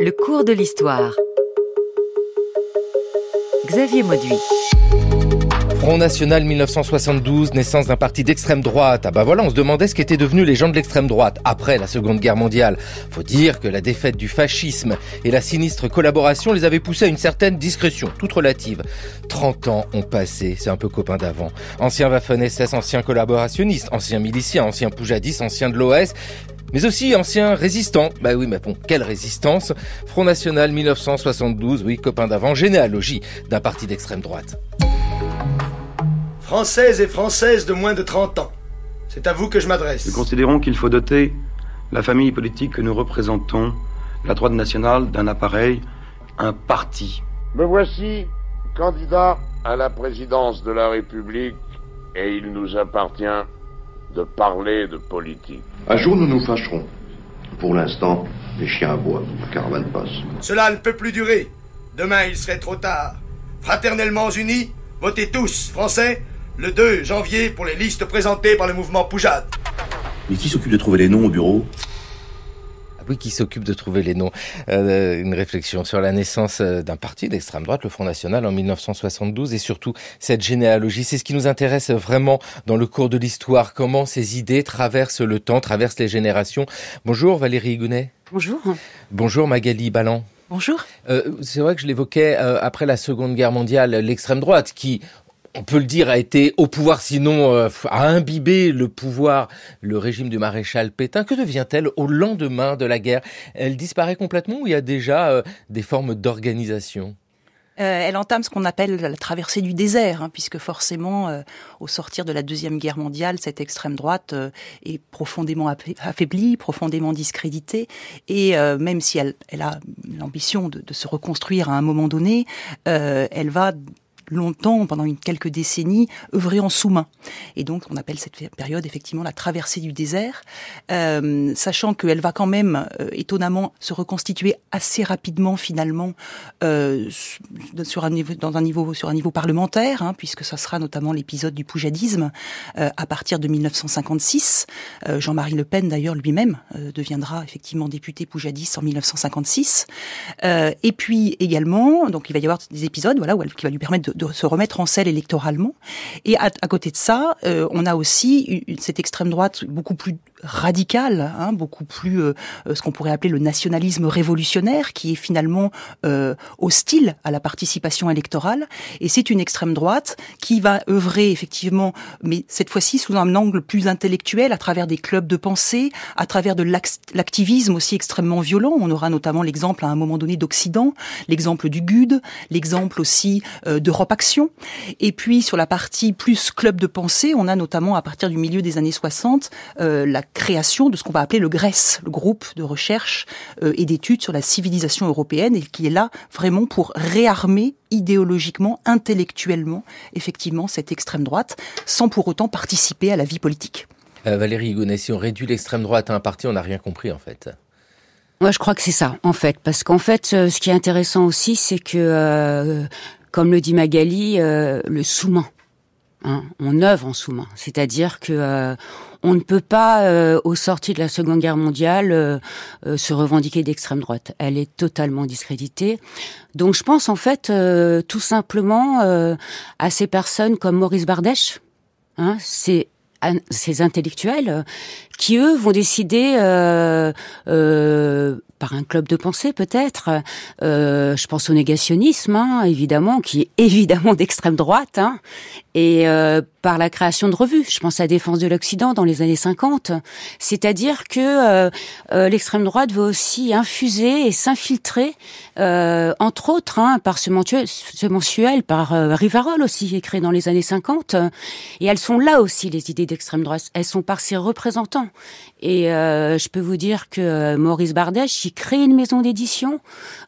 Le cours de l'histoire. Xavier Mauduit. Front National 1972, naissance d'un parti d'extrême droite. Ah bah voilà, on se demandait ce qu'étaient devenus les gens de l'extrême droite après la Seconde Guerre mondiale. Faut dire que la défaite du fascisme et la sinistre collaboration les avaient poussés à une certaine discrétion, toute relative. 30 ans ont passé, c'est un peu copain d'avant. Ancien Waffen-SS, ancien collaborationniste, ancien milicien, ancien Poujadis, ancien de l'OS mais aussi ancien résistant. Bah oui, mais bon, quelle résistance Front National 1972, oui, copain d'avant, généalogie d'un parti d'extrême droite. Françaises et Françaises de moins de 30 ans, c'est à vous que je m'adresse. Nous considérons qu'il faut doter la famille politique que nous représentons, la droite nationale, d'un appareil, un parti. Me voici candidat à la présidence de la République et il nous appartient de parler de politique. Un jour, nous nous fâcherons. Pour l'instant, les chiens aboient, la caravane passe. Cela ne peut plus durer. Demain, il serait trop tard. Fraternellement unis, votez tous, Français, le 2 janvier pour les listes présentées par le mouvement Poujade. Mais qui s'occupe de trouver les noms au bureau oui, qui s'occupe de trouver les noms. Euh, une réflexion sur la naissance euh, d'un parti d'extrême droite, le Front National, en 1972, et surtout cette généalogie. C'est ce qui nous intéresse vraiment dans le cours de l'histoire, comment ces idées traversent le temps, traversent les générations. Bonjour Valérie Gounet. Bonjour. Bonjour Magali Ballant. Bonjour. Euh, c'est vrai que je l'évoquais après la Seconde Guerre mondiale, l'extrême droite qui, on peut le dire, a été au pouvoir, sinon euh, a imbibé le pouvoir, le régime du maréchal Pétain. Que devient-elle au lendemain de la guerre Elle disparaît complètement ou il y a déjà euh, des formes d'organisation euh, elle entame ce qu'on appelle la traversée du désert, hein, puisque forcément, au sortir de la Deuxième Guerre mondiale, cette extrême droite est profondément affaiblie, profondément discréditée, et même si elle, elle a l'ambition de, se reconstruire à un moment donné, elle va longtemps, pendant une, quelques décennies, œuvrer en sous-main. Et donc, on appelle cette période effectivement la traversée du désert, euh, sachant qu'elle va quand même euh, étonnamment se reconstituer assez rapidement finalement euh, sur un niveau, dans un niveau, sur un niveau parlementaire, hein, puisque ça sera notamment l'épisode du poujadisme euh, à partir de 1956. Jean-Marie Le Pen d'ailleurs lui-même deviendra effectivement député poujadiste en 1956. et puis également, donc il va y avoir des épisodes, voilà, elle, qui va lui permettre de de se remettre en selle électoralement. Et à, côté de ça, euh, on a aussi cette extrême droite beaucoup plus radical, hein, beaucoup plus euh, euh, ce qu'on pourrait appeler le nationalisme révolutionnaire, qui est finalement euh, hostile à la participation électorale. Et c'est une extrême droite qui va œuvrer effectivement, mais cette fois-ci sous un angle plus intellectuel, à travers des clubs de pensée, à travers de l'activisme aussi extrêmement violent. On aura notamment l'exemple à un moment donné d'Occident, l'exemple du GUD, l'exemple aussi d'Europe Action. Et puis sur la partie plus club de pensée, on a notamment à partir du milieu des années 60 la création de ce qu'on va appeler le grèce le groupe de recherche euh, et d'études sur la civilisation européenne, et qui est là vraiment pour réarmer idéologiquement, intellectuellement, effectivement, cette extrême droite, sans pour autant participer à la vie politique. Euh, Valérie Higounet, si on réduit l'extrême droite à un parti, on n'a rien compris en fait. Moi, je crois que c'est ça, en fait, parce qu'en fait, euh, ce qui est intéressant aussi, c'est que, comme le dit Magali, le sous Hein, on œuvre en sous-main. C'est-à-dire que euh, on ne peut pas, euh, aux sorties de la Seconde Guerre mondiale, euh, se revendiquer d'extrême droite. Elle est totalement discréditée. Donc je pense en fait tout simplement à ces personnes comme Maurice Bardèche, hein, ces, ces intellectuels qui eux vont décider par un club de pensée peut-être. je pense au négationnisme, hein, évidemment, qui est évidemment d'extrême droite, hein, et euh, par la création de revues. Je pense à Défense de l'Occident dans les années 50. C'est-à-dire que euh, euh, l'extrême droite veut aussi infuser et s'infiltrer, entre autres, hein, par ce mensuel, ce par Rivarol aussi, écrit dans les années 50. Et elles sont là aussi, les idées d'extrême droite. Elles sont par ses représentants. Et je peux vous dire que Maurice Bardèche, qui crée une maison d'édition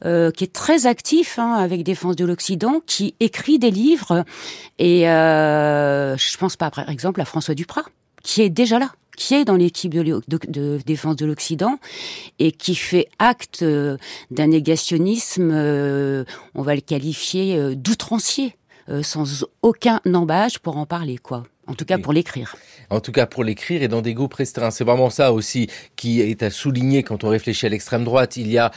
qui est très actif hein, avec Défense de l'Occident, qui écrit des livres et euh, je pense pas, par exemple, à François Duprat, qui est déjà là qui est dans l'équipe de, défense de l'Occident et qui fait acte euh, d'un négationnisme, euh, on va le qualifier d'outrancier, sans aucun embâge pour en parler, quoi. En tout cas pour l'écrire. En tout cas pour l'écrire et dans des goûts restreints. C'est vraiment ça aussi qui est à souligner quand on réfléchit à l'extrême droite. Il y a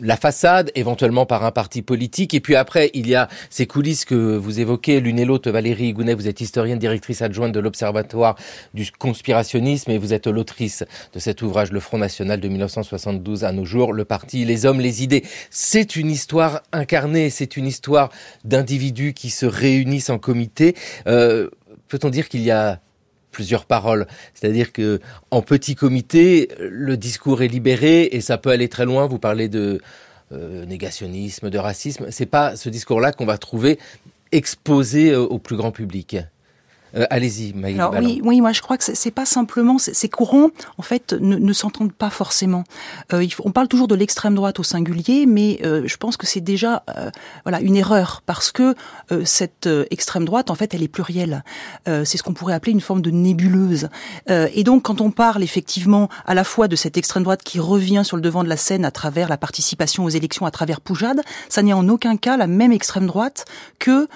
la façade, éventuellement par un parti politique. Et puis après, il y a ces coulisses que vous évoquez, l'une et l'autre. Valérie Gounet, vous êtes historienne, directrice adjointe de l'Observatoire du conspirationnisme et vous êtes l'autrice de cet ouvrage, Le Front National de 1972 à nos jours, Le Parti, les hommes, les idées. C'est une histoire incarnée, c'est une histoire d'individus qui se réunissent en comité. Euh, peut-on dire qu'il y a plusieurs paroles. C'est-à-dire que en petit comité, le discours est libéré et ça peut aller très loin. Vous parlez de euh, négationnisme, de racisme. C'est pas ce discours-là qu'on va trouver exposé euh, au plus grand public. Euh, allez-y, Maïla. Alors, oui, moi je crois que c'est pas simplement ces courants en fait ne, s'entendent pas forcément. Euh, on parle toujours de l'extrême droite au singulier, mais euh, je pense que c'est déjà voilà une erreur parce que cette extrême droite en fait elle est plurielle. c'est ce qu'on pourrait appeler une forme de nébuleuse. et donc quand on parle effectivement à la fois de cette extrême droite qui revient sur le devant de la scène à travers la participation aux élections, à travers Poujade, ça n'est en aucun cas la même extrême droite que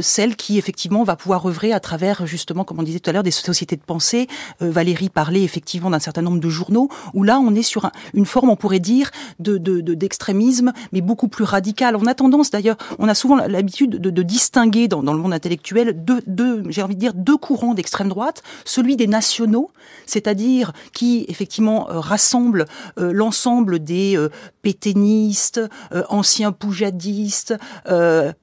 celle qui effectivement va pouvoir œuvrer à travers justement, comme on disait tout à l'heure, des sociétés de pensée. Euh, Valérie parlait effectivement d'un certain nombre de journaux où là on est sur une forme, on pourrait dire, de, d'extrémisme, mais beaucoup plus radical. On a tendance d'ailleurs, on a souvent l'habitude de, distinguer dans, le monde intellectuel deux, deux, j'ai envie de dire, deux courants d'extrême droite. Celui des nationaux, c'est-à-dire qui effectivement euh, rassemble euh, l'ensemble des pétainistes, anciens poujadistes,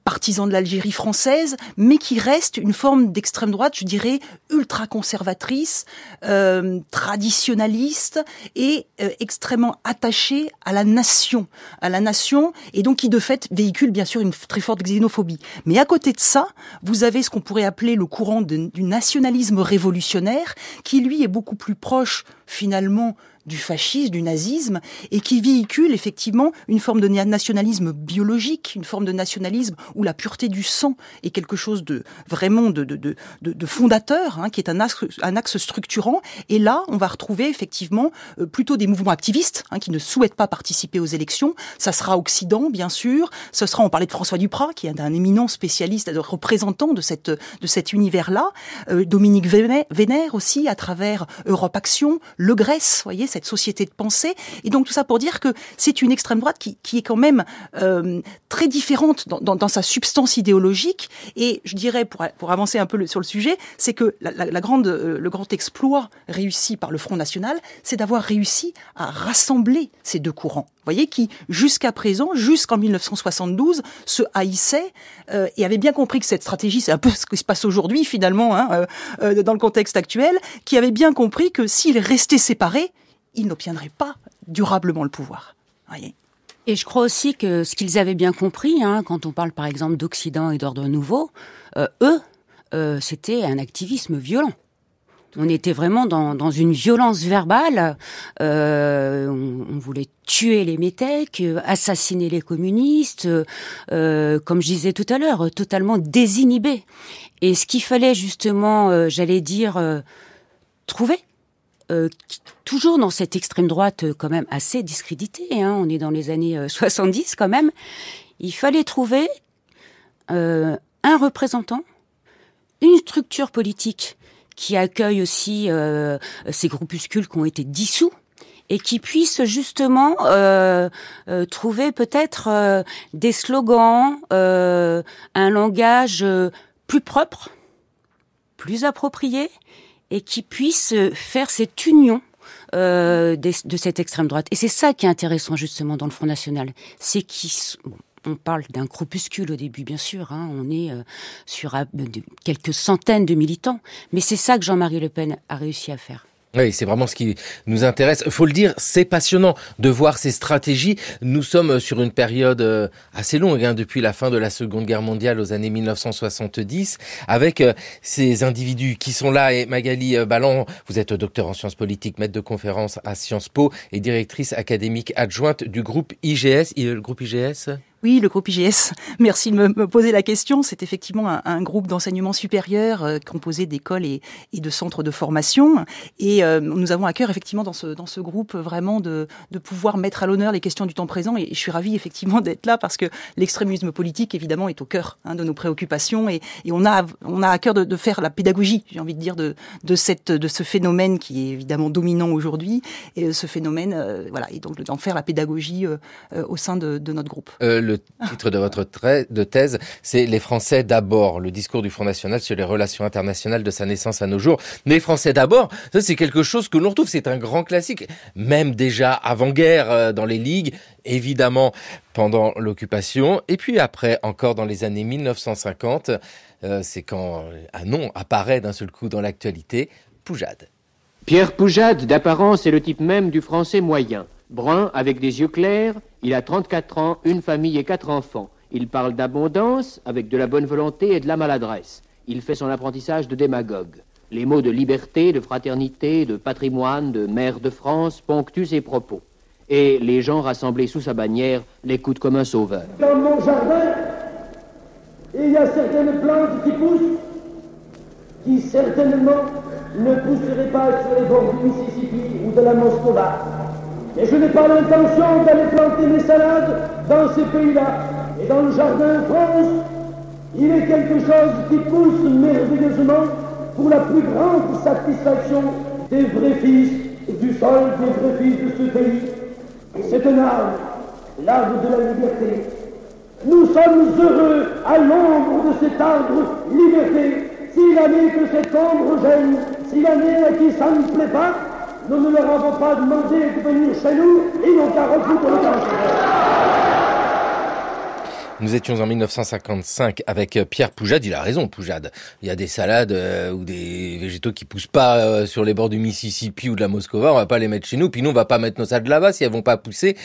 partisans de l'Algérie française, mais qui reste une forme d'extrême droite je dirais, ultra conservatrice, euh, traditionnaliste et euh, extrêmement attachée à la nation, à la nation, et donc qui de fait véhicule bien sûr une très forte xénophobie. Mais à côté de ça, vous avez ce qu'on pourrait appeler le courant du nationalisme révolutionnaire, qui lui est beaucoup plus proche finalement du fascisme, du nazisme, et qui véhicule effectivement une forme de nationalisme biologique, une forme de nationalisme où la pureté du sang est quelque chose de vraiment de, de, de, de fondateur, hein, qui est un axe, un axe structurant. Et là, on va retrouver effectivement euh, plutôt des mouvements activistes hein, qui ne souhaitent pas participer aux élections. Ça sera Occident, bien sûr. Ça sera, on parlait de François Duprat, qui est un éminent spécialiste, un euh, représentant de, cette, de cet univers-là. Euh, Dominique Vénère aussi, à travers Europe Action, le Grèce, voyez, cette société de pensée. Et donc tout ça pour dire que c'est une extrême droite qui, est quand même euh, très différente dans, sa substance idéologique. Et je dirais, pour, pour avancer un peu sur le sujet, c'est que la, grande, euh, le grand exploit réussi par le Front National, c'est d'avoir réussi à rassembler ces deux courants. Vous voyez, qui jusqu'à présent, jusqu'en 1972, se haïssaient euh, et avaient bien compris que cette stratégie, c'est un peu ce qui se passe aujourd'hui finalement, hein, dans le contexte actuel, qui avaient bien compris que s'ils restaient séparés, ils n'obtiendraient pas durablement le pouvoir. Voyez et je crois aussi que ce qu'ils avaient bien compris, hein, quand on parle par exemple d'Occident et d'ordre nouveau, euh, eux, euh, c'était un activisme violent. On était vraiment dans, une violence verbale. Euh, on, voulait tuer les métèques, assassiner les communistes, comme je disais tout à l'heure, totalement désinhibés. Et ce qu'il fallait justement, j'allais dire, trouver, euh, toujours dans cette extrême droite euh, quand même assez discréditée, hein, on est dans les années 70 euh, quand même, il fallait trouver un représentant, une structure politique qui accueille aussi ces groupuscules qui ont été dissous et qui puisse justement trouver peut-être des slogans, un langage plus propre, plus approprié et qui puisse euh, faire cette union euh, de cette extrême droite. Et c'est ça qui est intéressant justement dans le Front National, c'est qu'on on parle d'un cropuscule au début, bien sûr. Hein. on est euh, sur quelques centaines de militants, mais c'est ça que Jean-Marie Le Pen a réussi à faire. Oui, c'est vraiment ce qui nous intéresse. Faut le dire, c'est passionnant de voir ces stratégies. Nous sommes euh, sur une période euh, assez longue, hein, depuis la fin de la Seconde Guerre mondiale aux années 1970, avec euh, ces individus qui sont là. Et Magali Ballon, vous êtes docteur en sciences politiques, maître de conférence à Sciences Po et directrice académique adjointe du groupe IGS. Le groupe IGS oui, le groupe IGS, merci de me, poser la question. C'est effectivement un, groupe d'enseignement supérieur euh, composé d'écoles et, et, de centres de formation. Et euh, nous avons à cœur, effectivement, dans ce, dans ce groupe, vraiment de, de pouvoir mettre à l'honneur les questions du temps présent. Et, je suis ravie, effectivement, d'être là parce que l'extrémisme politique, évidemment, est au cœur hein, de nos préoccupations. Et, et, on, a, on a à cœur de, de faire la pédagogie, j'ai envie de dire, de, de, cette, de ce phénomène qui est évidemment dominant aujourd'hui. Et euh, ce phénomène, voilà, et donc d'en faire la pédagogie au sein de, de notre groupe le titre de votre thèse, c'est Les Français d'abord, le discours du Front National sur les relations internationales de sa naissance à nos jours. Les Français d'abord, c'est quelque chose que l'on retrouve, c'est un grand classique, même déjà avant-guerre euh, dans les ligues, évidemment pendant l'occupation, et puis après encore dans les années 1950, euh, c'est quand euh, un nom apparaît d'un seul coup dans l'actualité, Poujade. Pierre Poujade, d'apparence, est le type même du français moyen brun avec des yeux clairs, il a 34 ans, une famille et quatre enfants. Il parle d'abondance avec de la bonne volonté et de la maladresse. Il fait son apprentissage de démagogue. Les mots de liberté, de fraternité, de patrimoine, de maire de France ponctuent ses propos. Et les gens rassemblés sous sa bannière l'écoutent comme un sauveur. Dans mon jardin, il y a certaines plantes qui poussent, qui certainement ne pousseraient pas sur les bords du Mississippi ou de la Moscova. Et je n'ai pas l'intention d'aller planter mes salades dans ces pays-là. Et dans le jardin France, il est quelque chose qui pousse merveilleusement pour la plus grande satisfaction des vrais fils du sol, des vrais fils de ce pays. C'est un arbre, l'arbre de la liberté. Nous sommes heureux à l'ombre de cet arbre liberté. S'il en que cette ombre gêne, s'il en qui ça ne plaît pas, nous ne leur avons pas demandé de venir chez nous, ils n'ont qu'à le nous étions en 1955 avec euh, Pierre Poujade. Il a raison, Poujade. Il y a des salades euh, ou des végétaux qui poussent pas euh, sur les bords du Mississippi ou de la Moscova. On va pas les mettre chez nous. Puis nous, on va pas mettre nos salades là-bas si elles vont pas pousser.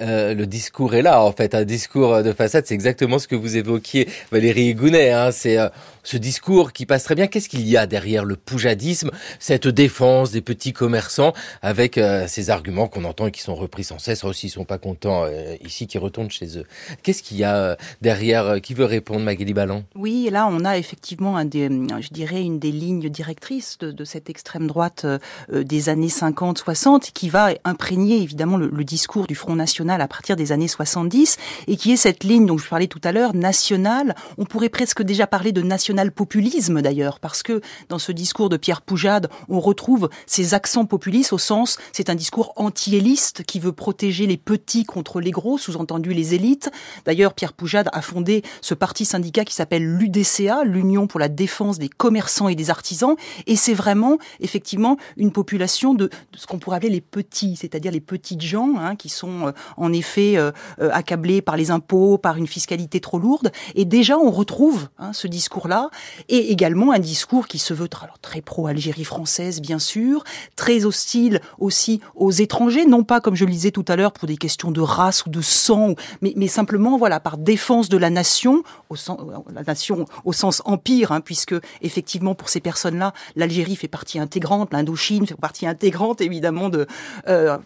Euh, le discours est là, en fait. Un discours de façade, c'est exactement ce que vous évoquiez, Valérie Gounet. Hein. C'est ce discours qui passe très bien. Qu'est-ce qu'il y a derrière le poujadisme, cette défense des petits commerçants avec euh, ces arguments qu'on entend et qui sont repris sans cesse aussi oh, ne sont pas contents euh, ici qui retournent chez eux. Qu'est-ce qu'il y a euh, derrière Qui veut répondre, Magali Ballon Oui, là on a effectivement un je dirais une des lignes directrices de, cette extrême droite des années 50-60 qui va imprégner évidemment le, discours du Front National à partir des années 70 et qui est cette ligne dont je parlais tout à l'heure nationale. On pourrait presque déjà parler de national national-populisme d'ailleurs, parce que dans ce discours de Pierre Poujade, on retrouve ces accents populistes au sens, c'est un discours anti-éliste qui veut protéger les petits contre les gros, sous-entendu les élites. D'ailleurs, Pierre Poujade a fondé ce parti syndicat qui s'appelle l'UDCA, l'Union pour la défense des commerçants et des artisans, et c'est vraiment effectivement une population de, ce qu'on pourrait appeler les petits, c'est-à-dire les petites gens hein, qui sont euh, en effet euh, euh, accablés par les impôts, par une fiscalité trop lourde, et déjà on retrouve hein, ce discours-là et également un discours qui se veut alors, très pro-Algérie française, bien sûr, très hostile aussi aux étrangers, non pas, comme je le disais tout à l'heure, pour des questions de race ou de sang, mais, simplement, voilà, par défense de la nation, au sens, euh, la nation au sens empire, hein, puisque effectivement, pour ces personnes-là, l'Algérie fait partie intégrante, l'Indochine fait partie intégrante, évidemment, de, euh,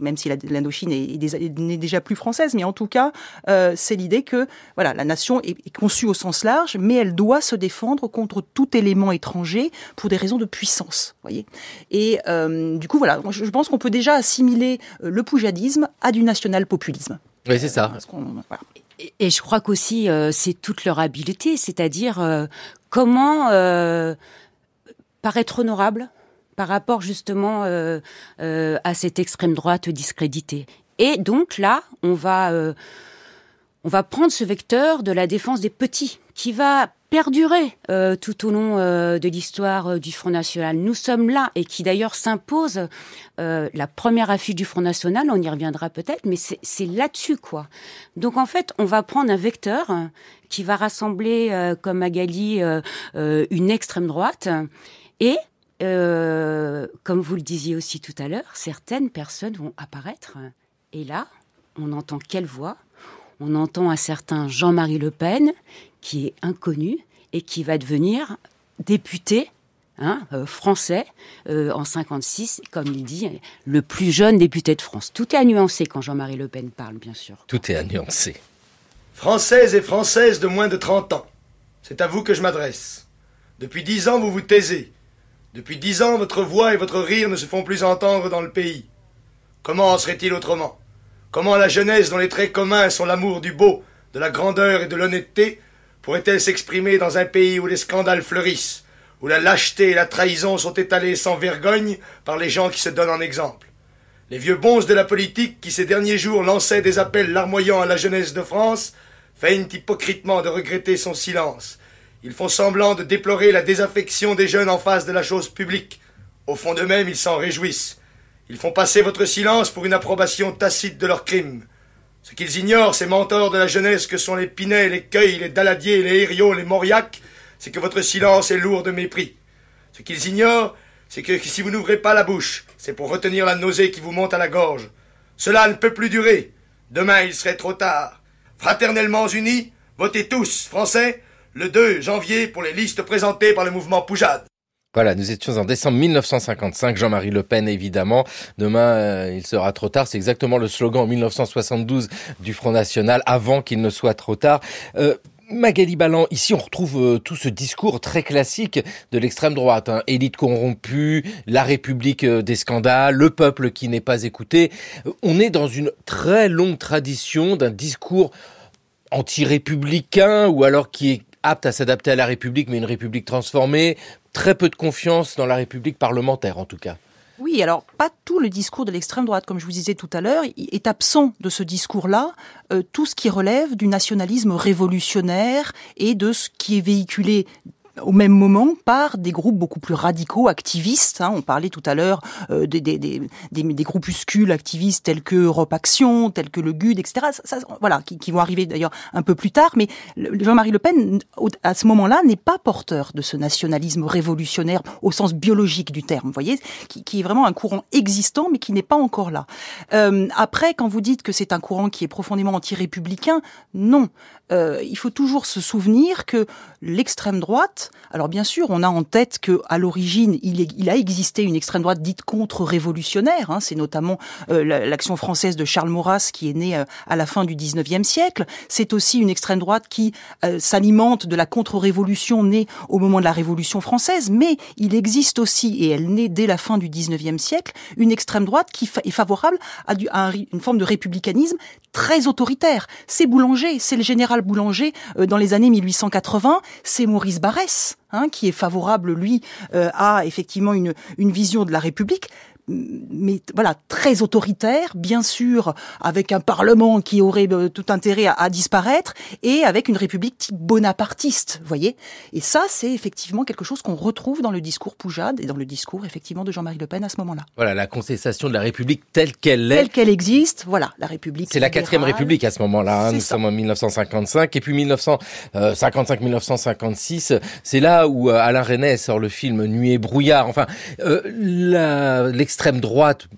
même si l'Indochine n'est déjà plus française, mais en tout cas, euh, c'est l'idée que voilà, la nation est, est, conçue au sens large, mais elle doit se défendre contre tout élément étranger pour des raisons de puissance. Voyez Et euh, du coup, voilà, je pense qu'on peut déjà assimiler euh, le poujadisme à du national-populisme. Oui, c'est ça. Euh, et, je crois qu'aussi, c'est toute leur habileté, c'est-à-dire comment paraître honorable par rapport justement à cette extrême droite discréditée. Et donc là, on va on va prendre ce vecteur de la défense des petits qui va perdurer euh, tout au long euh, de l'histoire euh, du Front National. Nous sommes là et qui d'ailleurs s'impose la première affiche du Front National, on y reviendra peut-être, mais c'est là-dessus quoi. Donc en fait, on va prendre un vecteur qui va rassembler, comme Magali, une extrême droite et comme vous le disiez aussi tout à l'heure, certaines personnes vont apparaître. Et là, on entend quelle voix on entend un certain Jean-Marie Le Pen qui est inconnu et qui va devenir député hein, euh, français euh, en 56, comme il dit, le plus jeune député de France. Tout est nuancé quand Jean-Marie Le Pen parle, bien sûr. Tout est annuancé. Françaises et Françaises de moins de 30 ans, c'est à vous que je m'adresse. Depuis dix ans, vous vous taisez. Depuis dix ans, votre voix et votre rire ne se font plus entendre dans le pays. Comment en serait-il autrement Comment la jeunesse, dont les traits communs sont l'amour du beau, de la grandeur et de l'honnêteté, pourrait-elle s'exprimer dans un pays où les scandales fleurissent, où la lâcheté et la trahison sont étalées sans vergogne par les gens qui se donnent en exemple Les vieux bonzes de la politique qui ces derniers jours lançaient des appels larmoyants à la jeunesse de France feignent hypocritement de regretter son silence. Ils font semblant de déplorer la désaffection des jeunes en face de la chose publique. Au fond d'eux-mêmes, ils s'en réjouissent. Ils font passer votre silence pour une approbation tacite de leurs crimes. Ce qu'ils ignorent, ces mentors de la jeunesse que sont les Pinet, les Cueil, les Daladier, les Hériot, les Mauriacs, c'est que votre silence est lourd de mépris. Ce qu'ils ignorent, c'est que si vous n'ouvrez pas la bouche, c'est pour retenir la nausée qui vous monte à la gorge. Cela ne peut plus durer. Demain, il serait trop tard. Fraternellement unis, votez tous, Français, le 2 janvier pour les listes présentées par le mouvement Poujade. Voilà, nous étions en décembre 1955, Jean-Marie Le Pen évidemment. Demain, euh, il sera trop tard. C'est exactement le slogan en 1972 du Front National, avant qu'il ne soit trop tard. Euh, Magali Ballant, ici on retrouve euh, tout ce discours très classique de l'extrême droite. Hein. Élite corrompue, la République des scandales, le peuple qui n'est pas écouté. On est dans une très longue tradition d'un discours anti-républicain ou alors qui est apte à s'adapter à la République, mais une République transformée. Très peu de confiance dans la République parlementaire, en tout cas. Oui, alors pas tout le discours de l'extrême droite, comme je vous disais tout à l'heure, est absent de ce discours-là. Euh, tout ce qui relève du nationalisme révolutionnaire et de ce qui est véhiculé au même moment par des groupes beaucoup plus radicaux, activistes. Hein, on parlait tout à l'heure euh, des, des, des, des, groupuscules activistes tels que Europe Action, tels que le GUD, etc. ça, voilà, qui, qui, vont arriver d'ailleurs un peu plus tard. Mais Jean-Marie Le Pen, à ce moment-là, n'est pas porteur de ce nationalisme révolutionnaire au sens biologique du terme, vous voyez, qui, qui, est vraiment un courant existant, mais qui n'est pas encore là. Euh, après, quand vous dites que c'est un courant qui est profondément anti-républicain, non. Euh, il faut toujours se souvenir que l'extrême droite, alors bien sûr, on a en tête que à l'origine, il, a existé une extrême droite dite contre-révolutionnaire. Hein. c'est notamment euh, l'action française de Charles Maurras qui est née euh, à la fin du 19e siècle. C'est aussi une extrême droite qui euh, s'alimente de la contre-révolution née au moment de la Révolution française. Mais il existe aussi, et elle naît dès la fin du 19e siècle, une extrême droite qui est favorable à, une forme de républicanisme très autoritaire. C'est Boulanger, c'est le général Boulanger dans les années 1880, c'est Maurice Barrès Hein, qui est favorable, lui, euh, à effectivement une vision de la République, mais voilà, très autoritaire, bien sûr, avec un Parlement qui aurait euh, tout intérêt à, disparaître, et avec une République type bonapartiste, voyez. Et ça, c'est effectivement quelque chose qu'on retrouve dans le discours Poujade et dans le discours effectivement de Jean-Marie Le Pen à ce moment-là. Voilà, la contestation de la République telle qu'elle est. Telle qu'elle existe, voilà, la République. C'est la quatrième République à ce moment-là. Hein. nous sommes en 1955 et puis 1955-1956, euh, c'est là où euh, Alain René sort le film Nuit et brouillard. Enfin, euh, extrême droite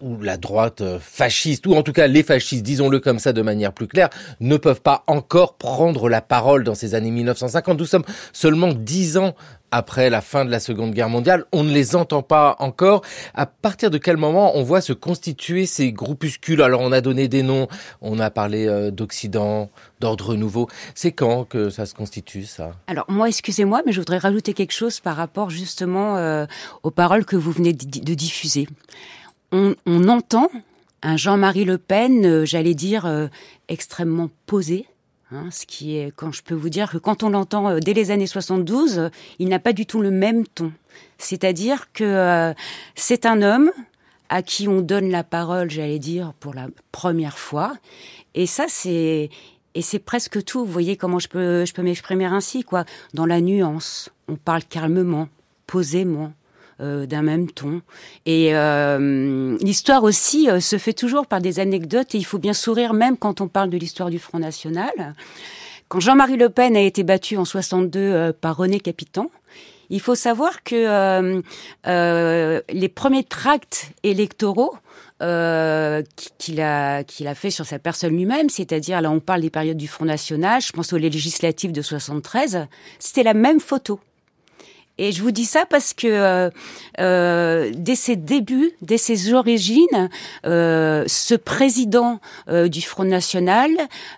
ou la droite euh, fasciste, ou en tout cas les fascistes, disons-le comme ça de manière plus claire, ne peuvent pas encore prendre la parole dans ces années 1950. Nous sommes seulement dix ans après la fin de la Seconde Guerre mondiale. On ne les entend pas encore. À partir de quel moment on voit se constituer ces groupuscules Alors on a donné des noms, on a parlé euh, d'Occident, d'ordre nouveau. C'est quand que ça se constitue ça Alors moi, excusez-moi, mais je voudrais rajouter quelque chose par rapport justement euh, aux paroles que vous venez de diffuser. On, entend un Jean-Marie Le Pen, euh, j'allais dire, extrêmement posé, Hein, ce qui est, quand je peux vous dire que quand on l'entend euh, dès les années 72, euh, il n'a pas du tout le même ton. C'est-à-dire que euh, c'est un homme à qui on donne la parole, j'allais dire, pour la première fois. Et ça, c'est, et c'est presque tout. Vous voyez comment je peux, je peux m'exprimer ainsi, quoi. Dans la nuance, on parle calmement, posément. Euh, d'un même ton. Et euh, l'histoire aussi euh, se fait toujours par des anecdotes et il faut bien sourire même quand on parle de l'histoire du Front National. Quand Jean-Marie Le Pen a été battu en 62 par René Capitan, il faut savoir que les premiers tracts électoraux qu'il a qu'il a fait sur sa personne lui-même, c'est-à-dire là on parle des périodes du Front National, je pense aux législatives de 73, c'était la même photo. Et je vous dis ça parce que euh, euh, dès ses débuts, dès ses origines, euh, ce président du Front National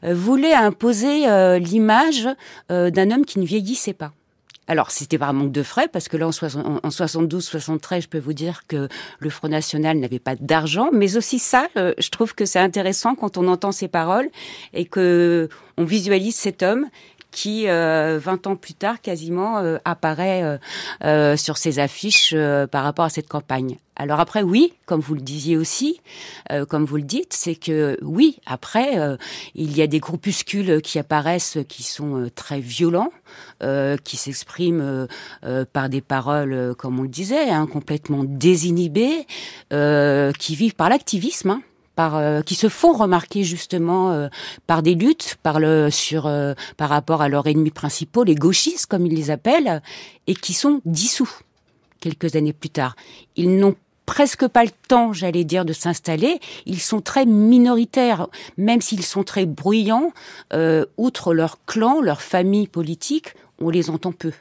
voulait imposer l'image d'un homme qui ne vieillissait pas. Alors, c'était par manque de frais, parce que là, en, 72, 73, je peux vous dire que le Front National n'avait pas d'argent, mais aussi ça, je trouve que c'est intéressant quand on entend ces paroles et que on visualise cet homme qui, 20 euh, ans plus tard, quasiment euh, apparaît euh, sur ces affiches par rapport à cette campagne. Alors après, oui, comme vous le disiez aussi, comme vous le dites, c'est que oui, après, il y a des groupuscules qui apparaissent, qui sont très violents, qui s'expriment par des paroles, comme on le disait, hein, complètement désinhibées, qui vivent par l'activisme. Hein euh, qui se font remarquer justement euh, par des luttes par le sur euh, par rapport à leurs ennemis principaux, les gauchistes comme ils les appellent, et qui sont dissous quelques années plus tard. Ils n'ont presque pas le temps, j'allais dire, de s'installer. Ils sont très minoritaires, même s'ils sont très bruyants. outre leur clan, leur famille politique, on les entend peu.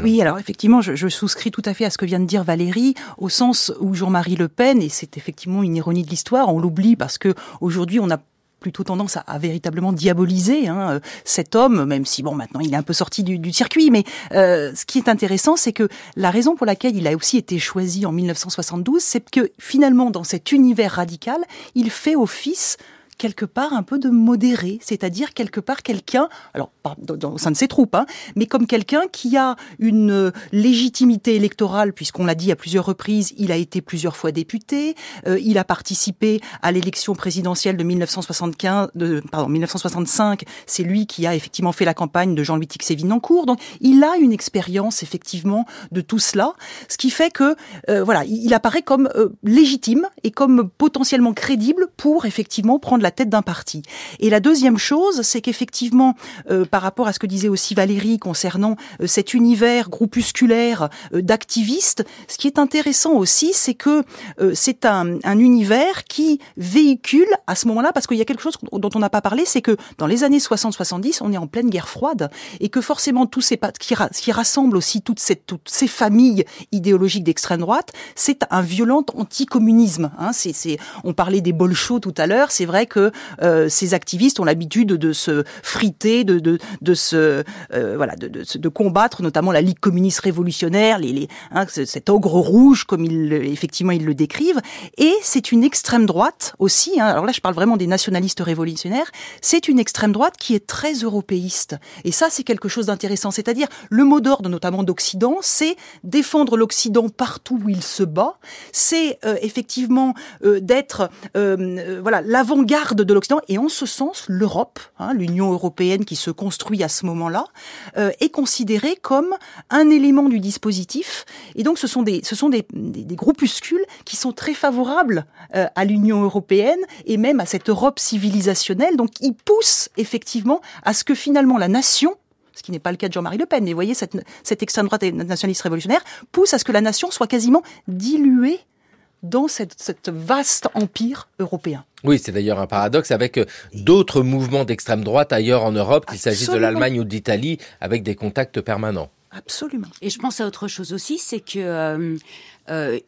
Oui, alors effectivement, je, souscris tout à fait à ce que vient de dire Valérie, au sens où Jean-Marie Le Pen, et c'est effectivement une ironie de l'histoire, on l'oublie parce que aujourd'hui on a plutôt tendance à, véritablement diaboliser hein, euh, cet homme, même si bon maintenant il est un peu sorti du, circuit. Mais euh, ce qui est intéressant, c'est que la raison pour laquelle il a aussi été choisi en 1972, c'est que finalement dans cet univers radical, il fait office quelque part un peu de modéré, c'est-à-dire quelque part quelqu'un, alors pas au sein de ses troupes, hein, mais comme quelqu'un qui a une euh, légitimité électorale, puisqu'on l'a dit à plusieurs reprises, il a été plusieurs fois député, euh, il a participé à l'élection présidentielle de 1975, de, pardon, 1965, c'est lui qui a effectivement fait la campagne de Jean-Louis Tixévin-Nancourt, donc il a une expérience effectivement de tout cela, ce qui fait que euh, voilà, il apparaît comme légitime et comme potentiellement crédible pour effectivement prendre la la tête d'un parti. Et la deuxième chose, c'est qu'effectivement, euh, par rapport à ce que disait aussi Valérie concernant euh, cet univers groupusculaire euh, d'activistes, ce qui est intéressant aussi, c'est que euh, c'est un, un, univers qui véhicule à ce moment-là, parce qu'il y a quelque chose dont on n'a pas parlé, c'est que dans les années 60-70, on est en pleine guerre froide, et que forcément tout ces, qui, qui rassemble aussi toutes cette, toutes ces familles idéologiques d'extrême droite, c'est un violent anticommunisme. Hein, c'est on parlait des bolchots tout à l'heure, c'est vrai que euh, ces activistes ont l'habitude de se friter, de, de, de se euh, voilà, de, de, combattre notamment la Ligue communiste révolutionnaire, les, les hein, cet ogre rouge comme ils, effectivement ils le décrivent. Et c'est une extrême droite aussi. Hein. alors là, je parle vraiment des nationalistes révolutionnaires. C'est une extrême droite qui est très européiste. Et ça, c'est quelque chose d'intéressant. C'est-à-dire le mot d'ordre, notamment d'Occident, c'est défendre l'Occident partout où il se bat. C'est euh, effectivement d'être voilà l'avant-garde de l'Occident. Et en ce sens, l'Europe, hein, l'Union européenne qui se construit à ce moment-là, euh, est considérée comme un élément du dispositif. Et donc, ce sont des, ce sont des, des, groupuscules qui sont très favorables euh, à l'Union européenne et même à cette Europe civilisationnelle. Donc, ils poussent effectivement à ce que finalement la nation ce qui n'est pas le cas de Jean-Marie Le Pen, mais voyez, cette, cette extrême droite nationaliste révolutionnaire pousse à ce que la nation soit quasiment diluée dans cette, vaste empire européen. Oui, c'est d'ailleurs un paradoxe avec euh, d'autres mouvements d'extrême droite ailleurs en Europe, qu'il s'agisse de l'Allemagne ou d'Italie, avec des contacts permanents. Absolument. Et je pense à autre chose aussi, c'est que euh, euh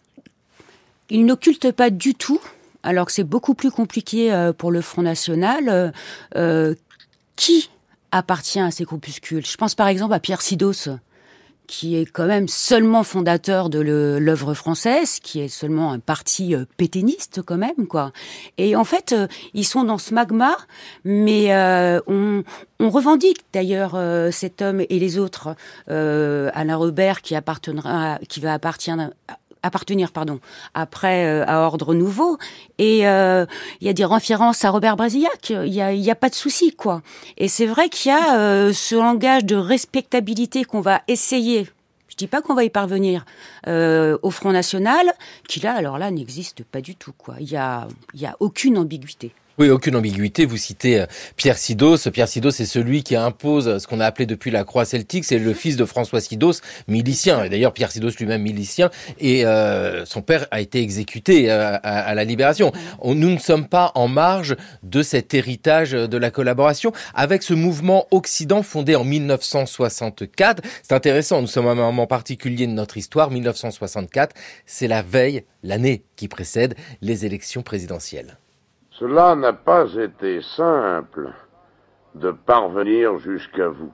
pas du tout, alors que c'est beaucoup plus compliqué euh, pour le Front National, qui appartient à ces groupuscules. Je pense par exemple à Pierre Sidos qui est quand même seulement fondateur de l'œuvre française, qui est seulement un parti euh, pétainiste, quand même, quoi. Et en fait, euh, ils sont dans ce magma, mais euh, on, revendique d'ailleurs cet homme et les autres, Alain Robert qui appartiendra, qui va appartenir appartenir pardon après euh, à Ordre Nouveau et euh, il y a des références à Robert Brasillac il y a, y a pas de souci quoi et c'est vrai qu'il y a euh, ce langage de respectabilité qu'on va essayer je dis pas qu'on va y parvenir au Front National qui là alors là n'existe pas du tout quoi il y a il y a aucune ambiguïté oui, aucune ambiguïté. Vous citez euh, Pierre Sidos. Pierre Sidos, c'est celui qui impose ce qu'on a appelé depuis la Croix celtique. C'est le fils de François Sidos, milicien. Et d'ailleurs, Pierre Sidos lui-même milicien. Et euh, son père a été exécuté euh, à, la Libération. nous ne sommes pas en marge de cet héritage de la collaboration avec ce mouvement Occident fondé en 1964. C'est intéressant. Nous sommes à un moment particulier de notre histoire. 1964, c'est la veille, l'année qui précède les élections présidentielles. Cela n'a pas été simple de parvenir jusqu'à vous.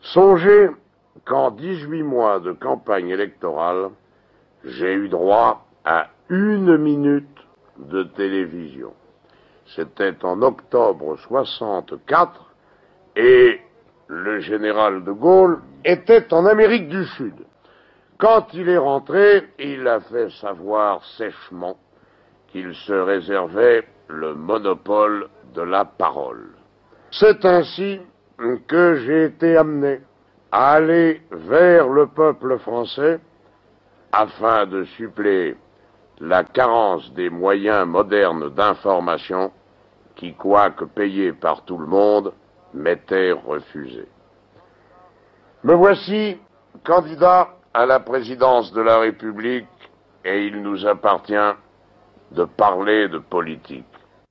Songez qu'en 18 mois de campagne électorale, j'ai eu droit à une minute de télévision. C'était en octobre 64 et le général de Gaulle était en Amérique du Sud. Quand il est rentré, il a fait savoir sèchement qu'il se réservait le monopole de la parole. C'est ainsi que j'ai été amené à aller vers le peuple français afin de suppléer la carence des moyens modernes d'information qui, quoique payés par tout le monde, m'étaient refusés. Me voici candidat à la présidence de la République et il nous appartient de parler de politique.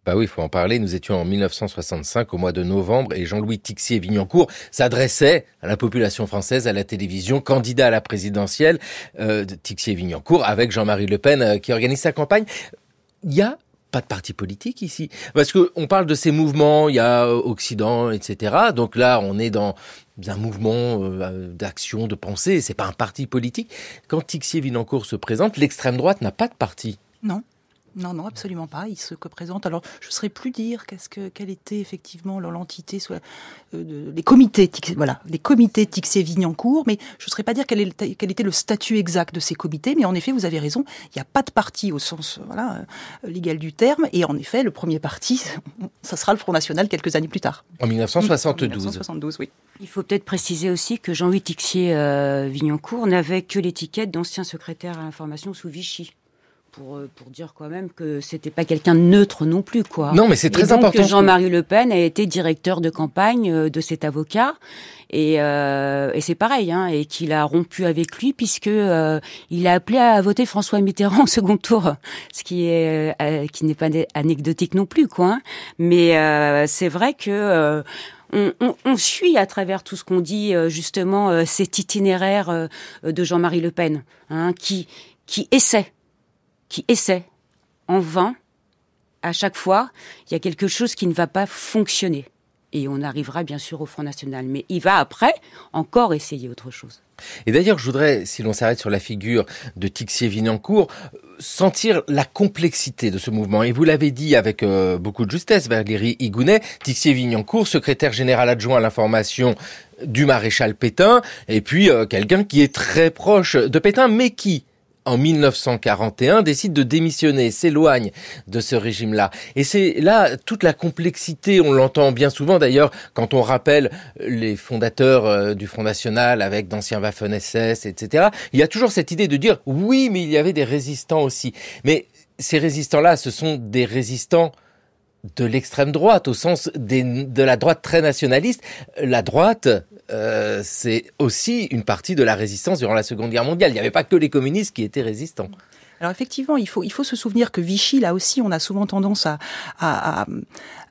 Bah oui, il faut en parler. Nous étions en 1965, au mois de novembre, et Jean-Louis Tixier-Vignancourt s'adressait à la population française, à la télévision, candidat à la présidentielle, euh, Tixier-Vignancourt, avec Jean-Marie Le Pen, euh, qui organise sa campagne. Il y a pas de parti politique ici. Parce que on parle de ces mouvements, il y a euh, Occident, etc. Donc là, on est dans un mouvement euh, d'action, de pensée. C'est pas un parti politique. Quand tixier vignancourt se présente, l'extrême droite n'a pas de parti. Non. Non, non, absolument pas. Il se représente. Alors, je ne saurais plus dire qu'est-ce que, quelle était effectivement l'entité, soit, euh, les comités, voilà, les comités tixier vignancourt mais je ne saurais pas dire quel, était le statut exact de ces comités. Mais en effet, vous avez raison, il n'y a pas de parti au sens euh, légal du terme. Et en effet, le premier parti, ça sera le Front National quelques années plus tard. En 1972. 1972, oui. Il faut peut-être préciser aussi que Jean-Louis Tixier-Vignancourt euh, n'avait que l'étiquette d'ancien secrétaire à l'information sous Vichy pour, euh, pour dire quand même que c'était pas quelqu'un de neutre non plus, quoi. Non, mais c'est très important. Que Jean-Marie Le Pen a été directeur de campagne euh, de cet avocat et, euh, et c'est pareil, hein, et qu'il a rompu avec lui puisque euh, il a appelé à voter François Mitterrand au second tour, ce qui est qui n'est pas anecdotique non plus, quoi. Hein. Mais c'est vrai que on, on, suit à travers tout ce qu'on dit justement cet itinéraire de Jean-Marie Le Pen, hein, qui qui essaie qui essaie, en vain. À chaque fois, il y a quelque chose qui ne va pas fonctionner. Et on arrivera bien sûr au Front National. Mais il va après encore essayer autre chose. Et d'ailleurs, je voudrais, si l'on s'arrête sur la figure de Tixier-Vignancourt, sentir la complexité de ce mouvement. Et vous l'avez dit avec euh, beaucoup de justesse, Valérie Higounet, Tixier-Vignancourt, secrétaire général adjoint à l'information du maréchal Pétain, et puis euh, quelqu'un qui est très proche de Pétain, mais qui, en 1941, décide de démissionner, s'éloigne de ce régime-là. Et c'est là toute la complexité, on l'entend bien souvent d'ailleurs quand on rappelle euh, les fondateurs euh, du Front National avec d'anciens Waffen-SS, etc. Il y a toujours cette idée de dire oui, mais il y avait des résistants aussi. Mais ces résistants-là, ce sont des résistants de l'extrême droite, au sens de la droite très nationaliste. La droite, euh, c'est aussi une partie de la résistance durant la Seconde Guerre mondiale. Il n'y avait pas que les communistes qui étaient résistants. Alors effectivement, il faut, il faut se souvenir que Vichy, là aussi, on a souvent tendance à,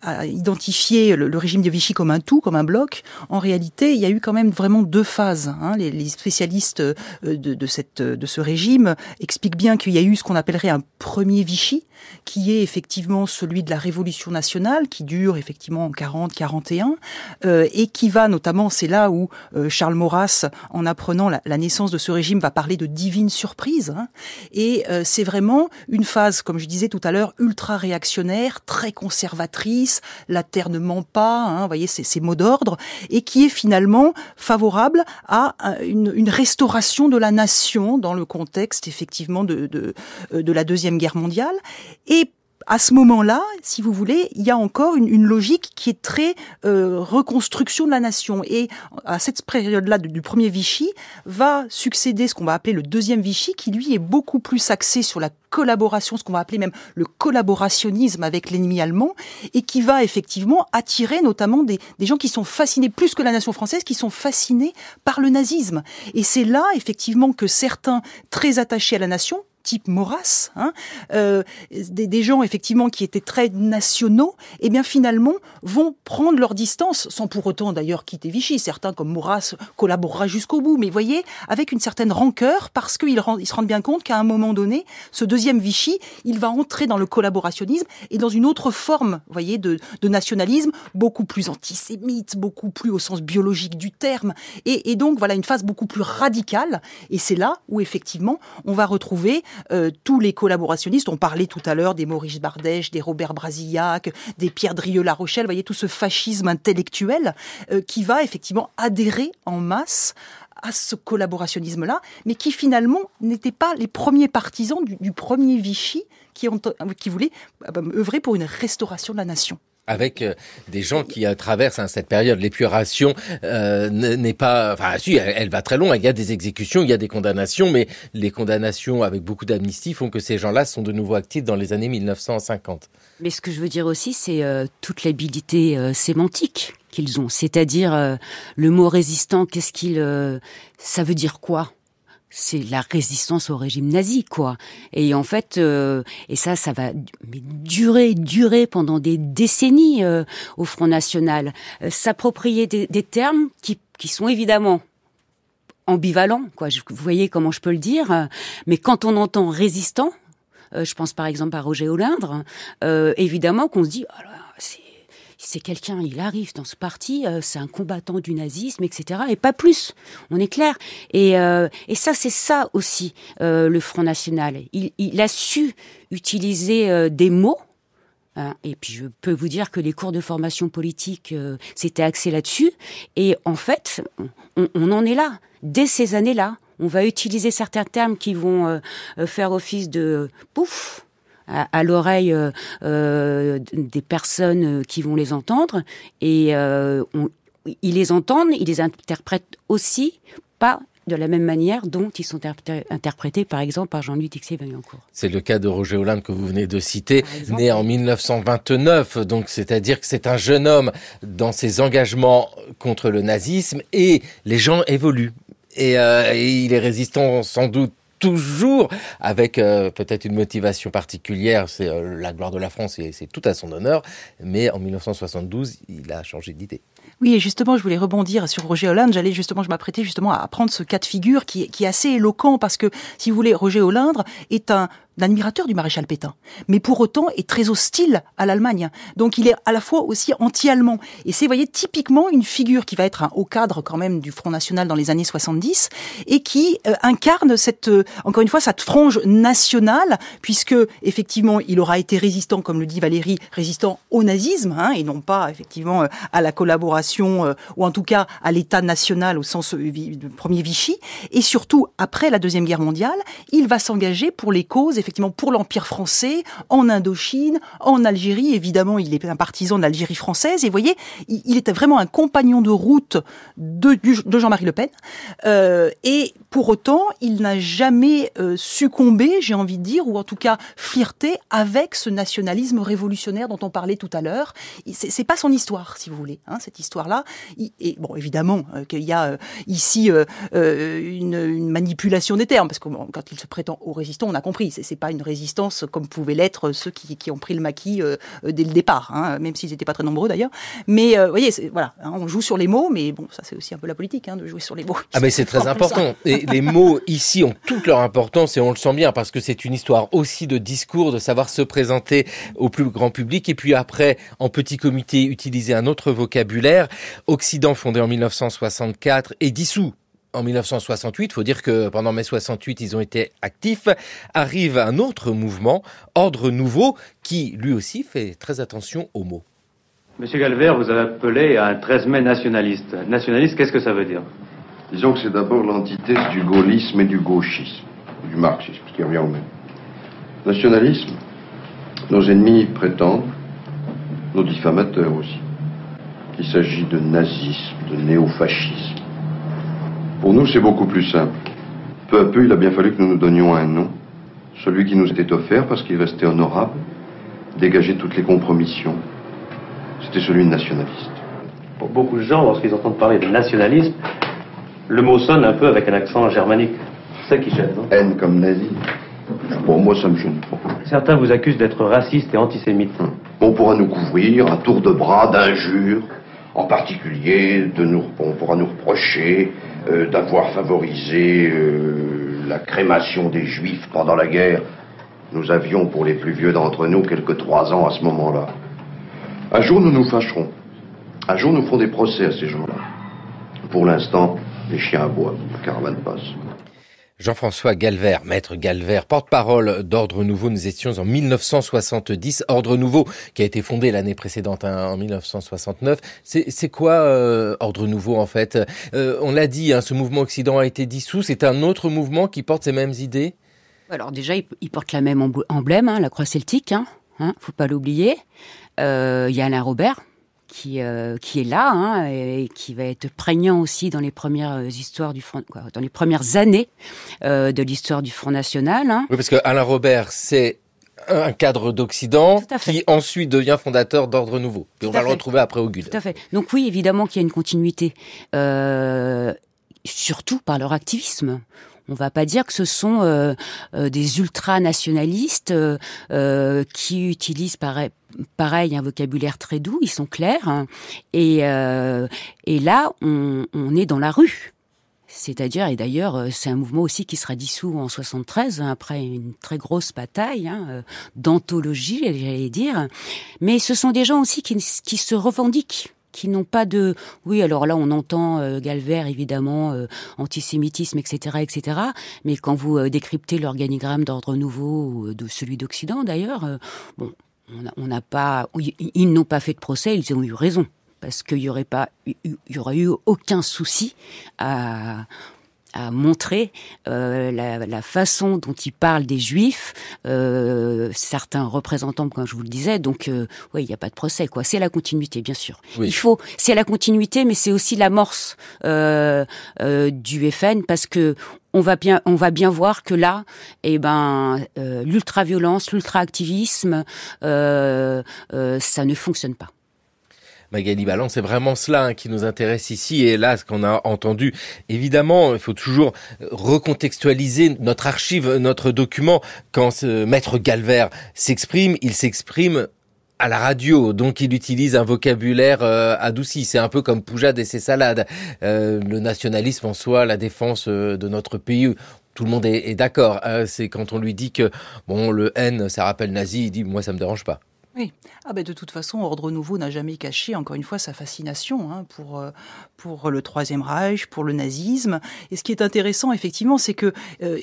à identifier le, régime de Vichy comme un tout, comme un bloc, en réalité, il y a eu quand même vraiment deux phases. Hein. Les, spécialistes euh, de, de, cette, de ce régime expliquent bien qu'il y a eu ce qu'on appellerait un premier Vichy, qui est effectivement celui de la Révolution nationale, qui dure effectivement en 40-41, euh, et qui va notamment, c'est là où euh, Charles Maurras, en apprenant la, naissance de ce régime, va parler de divine surprise. Hein. Et euh, c'est vraiment une phase, comme je disais tout à l'heure, ultra réactionnaire, très conservatrice, la terre ne ment pas, hein, voyez ces, mots d'ordre, et qui est finalement favorable à une, restauration de la nation dans le contexte effectivement de, de, euh, de la Deuxième Guerre mondiale. Et à ce moment-là, si vous voulez, il y a encore une, logique qui est très euh, reconstruction de la nation. Et à cette période-là du, premier Vichy, va succéder ce qu'on va appeler le deuxième Vichy, qui lui est beaucoup plus axé sur la collaboration, ce qu'on va appeler même le collaborationnisme avec l'ennemi allemand, et qui va effectivement attirer notamment des, des gens qui sont fascinés, plus que la nation française, qui sont fascinés par le nazisme. Et c'est là, effectivement, que certains très attachés à la nation, type Maurras, hein, euh, des, gens effectivement qui étaient très nationaux, et eh bien finalement vont prendre leur distance, sans pour autant d'ailleurs quitter Vichy. Certains comme Maurras collaborera jusqu'au bout, mais voyez, avec une certaine rancœur, parce qu'ils se rendent bien compte qu'à un moment donné, ce deuxième Vichy, il va entrer dans le collaborationnisme et dans une autre forme, voyez, de, nationalisme, beaucoup plus antisémite, beaucoup plus au sens biologique du terme, et, et donc voilà une phase beaucoup plus radicale. Et c'est là où effectivement on va retrouver euh, tous les collaborationnistes. On parlait tout à l'heure des Maurice Bardèche, des Robert Brasillac, des Pierre Drieux-La Rochelle, voyez, tout ce fascisme intellectuel euh, qui va effectivement adhérer en masse à ce collaborationnisme-là, mais qui finalement n'étaient pas les premiers partisans du, premier Vichy qui, ont, euh, qui voulaient œuvrer pour une restauration de la nation avec euh, des gens qui euh, traversent hein, cette période. L'épuration euh, n'est pas, enfin, elle, va très long, Il y a des exécutions, il y a des condamnations, mais les condamnations avec beaucoup d'amnistie font que ces gens-là sont de nouveau actifs dans les années 1950. Mais ce que je veux dire aussi, c'est toute l'habilité sémantique qu'ils ont, c'est-à-dire le mot résistant. Qu'est-ce qu'il, ça veut dire quoi c'est la résistance au régime nazi, quoi. Et en fait, euh, et ça, ça va durer, durer pendant des décennies euh, au Front National. Euh, s'approprier des, termes qui, qui sont évidemment ambivalents, quoi. vous voyez comment je peux le dire. Mais quand on entend résistant, je pense par exemple à Roger Olindre, évidemment qu'on se dit. Ah c'est quelqu'un, il arrive dans ce parti, euh, c'est un combattant du nazisme, etc. Et pas plus, on est clair. Et, euh, ça, c'est ça aussi, euh, le Front National. Il, a su utiliser des mots. Hein, et puis je peux vous dire que les cours de formation politique s'étaient axés là-dessus. Et en fait, on, on en est là. Dès ces années-là, on va utiliser certains termes qui vont faire office de pouf, à, l'oreille euh, euh, des personnes euh, qui vont les entendre et ils les entendent, ils les interprètent aussi pas de la même manière dont ils sont interprétés, par exemple, par Jean-Louis tixier vignancour C'est le cas de Roger Hollande que vous venez de citer, né en 1929, donc c'est-à-dire que c'est un jeune homme dans ses engagements contre le nazisme et les gens évoluent. et il est résistant sans doute toujours avec euh, peut-être une motivation particulière. C'est euh, la gloire de la France et c'est tout à son honneur. Mais en 1972, il a changé d'idée. Oui, et justement, je voulais rebondir sur Roger Hollande. J'allais justement, je m'apprêtais justement à prendre ce cas de figure qui, qui, est assez éloquent parce que, si vous voulez, Roger Hollande est un admirateur du maréchal Pétain, mais pour autant est très hostile à l'Allemagne. Donc il est à la fois aussi anti-allemand. Et c'est, vous voyez, typiquement une figure qui va être un haut cadre quand même du Front National dans les années 70 et qui euh, incarne cette, euh, encore une fois, cette frange nationale, puisque effectivement il aura été résistant, comme le dit Valérie, résistant au nazisme, hein, et non pas effectivement euh, à la collaboration, ou en tout cas à l'État national au sens du premier Vichy. Et surtout, après la Deuxième Guerre mondiale, il va s'engager pour les causes, effectivement, effectivement pour l'Empire français, en Indochine, en Algérie. Évidemment, il est un partisan de l'Algérie française. Et vous voyez, il, était vraiment un compagnon de route de, de Jean-Marie Le Pen. Euh, et pour autant, il n'a jamais euh, succombé, j'ai envie de dire, ou en tout cas flirté avec ce nationalisme révolutionnaire dont on parlait tout à l'heure. C'est pas son histoire, si vous voulez, hein, cette histoire-là. Et bon, évidemment euh, qu'il y a ici une, manipulation des termes, parce que quand il se prétend aux résistants, on a compris, c'est pas une résistance comme pouvaient l'être ceux qui, qui, ont pris le maquis euh, euh, dès le départ, hein, même s'ils n'étaient pas très nombreux d'ailleurs. Mais euh, vous voyez, voilà, hein, on joue sur les mots, mais bon, ça c'est aussi un peu la politique hein, de jouer sur les mots. Ah mais c'est très important. Et les mots ici ont toute leur importance et on le sent bien parce que c'est une histoire aussi de discours, de savoir se présenter au plus grand public et puis après, en petit comité, utiliser un autre vocabulaire. Occident fondé en 1964 et dissous en 1968, il faut dire que pendant mai 68, ils ont été actifs, arrive un autre mouvement, Ordre Nouveau, qui lui aussi fait très attention aux mots. Monsieur Galvert, vous avez appelé à un 13 mai nationaliste. Nationaliste, qu'est-ce que ça veut dire Disons que c'est d'abord l'entité du gaullisme et du gauchisme, du marxisme, ce qui revient au même. Nationalisme, nos ennemis prétendent, nos diffamateurs aussi, qu'il s'agit de nazisme, de néofascisme, pour nous, c'est beaucoup plus simple. Peu à peu, il a bien fallu que nous nous donnions un nom, celui qui nous était offert parce qu'il restait honorable, dégageait toutes les compromissions. C'était celui de nationaliste. Pour beaucoup de gens, lorsqu'ils entendent parler de nationalisme, le mot sonne un peu avec un accent germanique. C'est ça qui gêne, non Haine comme nazi. Pour moi, ça me gêne trop. Certains vous accusent d'être raciste et antisémites. Hum. On pourra nous couvrir un tour de bras d'injures, en particulier, de nous, on pourra nous reprocher euh, d'avoir favorisé euh, la crémation des Juifs pendant la guerre. Nous avions, pour les plus vieux d'entre nous, quelques trois ans à ce moment-là. Un jour, nous nous fâcherons. Un jour, nous ferons des procès à ces gens-là. Pour l'instant, les chiens aboient, la caravane passe. Jean-François Galvert, maître Galvert, porte-parole d'Ordre Nouveau. Nous étions en 1970. Ordre Nouveau, qui a été fondé l'année précédente, hein, en 1969. C'est quoi euh, Ordre Nouveau, en fait euh, On l'a dit, hein, ce mouvement Occident a été dissous. C'est un autre mouvement qui porte ces mêmes idées Alors déjà, il, porte la même emblème, hein, la croix celtique. Hein, faut pas l'oublier. Euh, il y a Alain Robert, qui, euh, qui est là hein, et qui va être prégnant aussi dans les premières euh, histoires du Front, dans les premières années euh, de l'histoire du Front National. Hein. Oui, parce que Alain Robert, c'est un cadre d'Occident qui ensuite devient fondateur d'Ordre Nouveau. Et on va le retrouver après Auguste. Tout à fait. Donc oui, évidemment qu'il y a une continuité. surtout par leur activisme. On va pas dire que ce sont euh, euh, des ultranationalistes euh, euh, qui utilisent pareil, pareil, un vocabulaire très doux, ils sont clairs. Hein. et, et, là, on, on, est dans la rue. C'est-à-dire, et d'ailleurs, c'est un mouvement aussi qui sera dissous en 73, hein, après une très grosse bataille hein, d'anthologie, j'allais dire. Mais ce sont des gens aussi qui, qui se revendiquent qui n'ont pas de... Oui, alors là, on entend euh, galvaire, évidemment, euh, antisémitisme, etc., etc. Mais quand vous euh, décryptez l'organigramme d'ordre nouveau, de celui d'Occident d'ailleurs, bon, on n'a pas... Ils, n'ont pas fait de procès, ils ont eu raison. Parce qu'il n'y aurait pas... Il y aurait eu aucun souci à à montrer euh, la, façon dont il parle des juifs, euh, certains représentants, comme je vous le disais. Donc, euh, il n'y a pas de procès, quoi. C'est la continuité, bien sûr. Il faut, c'est la continuité, mais c'est aussi l'amorce euh, du FN parce que on va bien, on va bien voir que là, eh ben, l'ultra-violence, l'ultra-activisme, ça ne fonctionne pas. Magali Ballon. C'est vraiment cela hein, qui nous intéresse ici et là, ce qu'on a entendu. Évidemment, il faut toujours euh, recontextualiser notre archive, euh, notre document. Quand ce Maître Galvert s'exprime, il s'exprime à la radio, donc il utilise un vocabulaire euh, adouci. C'est un peu comme Poujade et ses salades. le nationalisme en soi, la défense de notre pays, tout le monde est, d'accord. c'est quand on lui dit que bon, le N, ça rappelle nazi, il dit moi ça me dérange pas. Ah ben de toute façon, Ordre Nouveau n'a jamais caché, encore une fois, sa fascination hein, pour, euh, pour le Troisième Reich, pour le nazisme. Et ce qui est intéressant, effectivement, c'est que euh,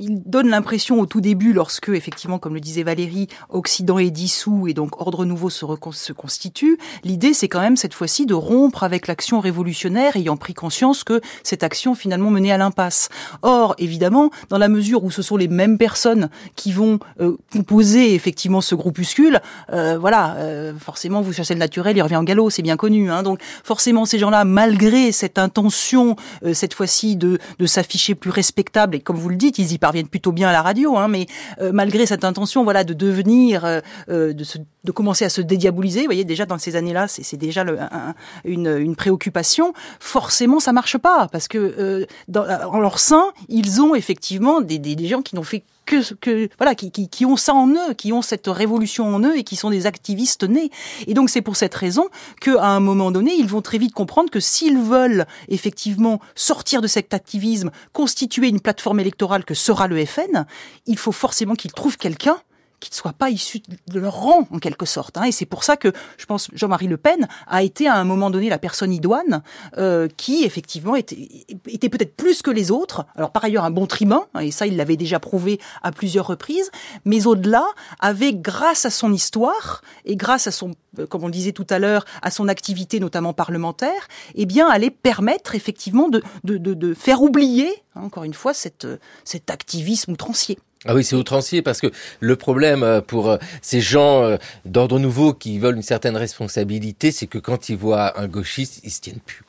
il donne l'impression au tout début, lorsque, effectivement, comme le disait Valérie, Occident est dissous et donc Ordre Nouveau se, se constitue, l'idée, c'est quand même cette fois-ci de rompre avec l'action révolutionnaire, ayant pris conscience que cette action finalement menait à l'impasse. Or, évidemment, dans la mesure où ce sont les mêmes personnes qui vont euh, composer effectivement ce groupuscule, euh, voilà, euh, forcément, vous cherchez le naturel, il revient en galop, c'est bien connu. Hein, donc, forcément, ces gens-là, malgré cette intention, euh, cette fois-ci, de, s'afficher plus respectable, et comme vous le dites, ils y parviennent plutôt bien à la radio, hein, mais malgré cette intention, voilà, de devenir, de, commencer à se dédiaboliser, vous voyez, déjà dans ces années-là, c'est déjà une, une, préoccupation, forcément, ça marche pas, parce que dans, en leur sein, ils ont effectivement des, des, des gens qui n'ont fait que, que voilà, qui, qui, qui, ont ça en eux, qui ont cette révolution en eux et qui sont des activistes nés. Et donc c'est pour cette raison que à un moment donné, ils vont très vite comprendre que s'ils veulent effectivement sortir de cet activisme, constituer une plateforme électorale que sera le FN, il faut forcément qu'ils trouvent quelqu'un qui ne soient pas issus de leur rang, en quelque sorte. Hein. Et c'est pour ça que, je pense, Jean-Marie Le Pen a été à un moment donné la personne idoine euh, qui, effectivement, était, peut-être plus que les autres. Alors, par ailleurs, un bon tribun, hein, et ça, il l'avait déjà prouvé à plusieurs reprises, mais au-delà, avait, grâce à son histoire et grâce à son, euh, comme on disait tout à l'heure, à son activité notamment parlementaire, eh bien, allait permettre, effectivement, de faire oublier Hein, encore une fois, cette, euh, cet activisme outrancier. Ah oui, c'est outrancier parce que le problème euh, pour euh, ces gens d'ordre nouveau qui veulent une certaine responsabilité, c'est que quand ils voient un gauchiste, ils se tiennent plus.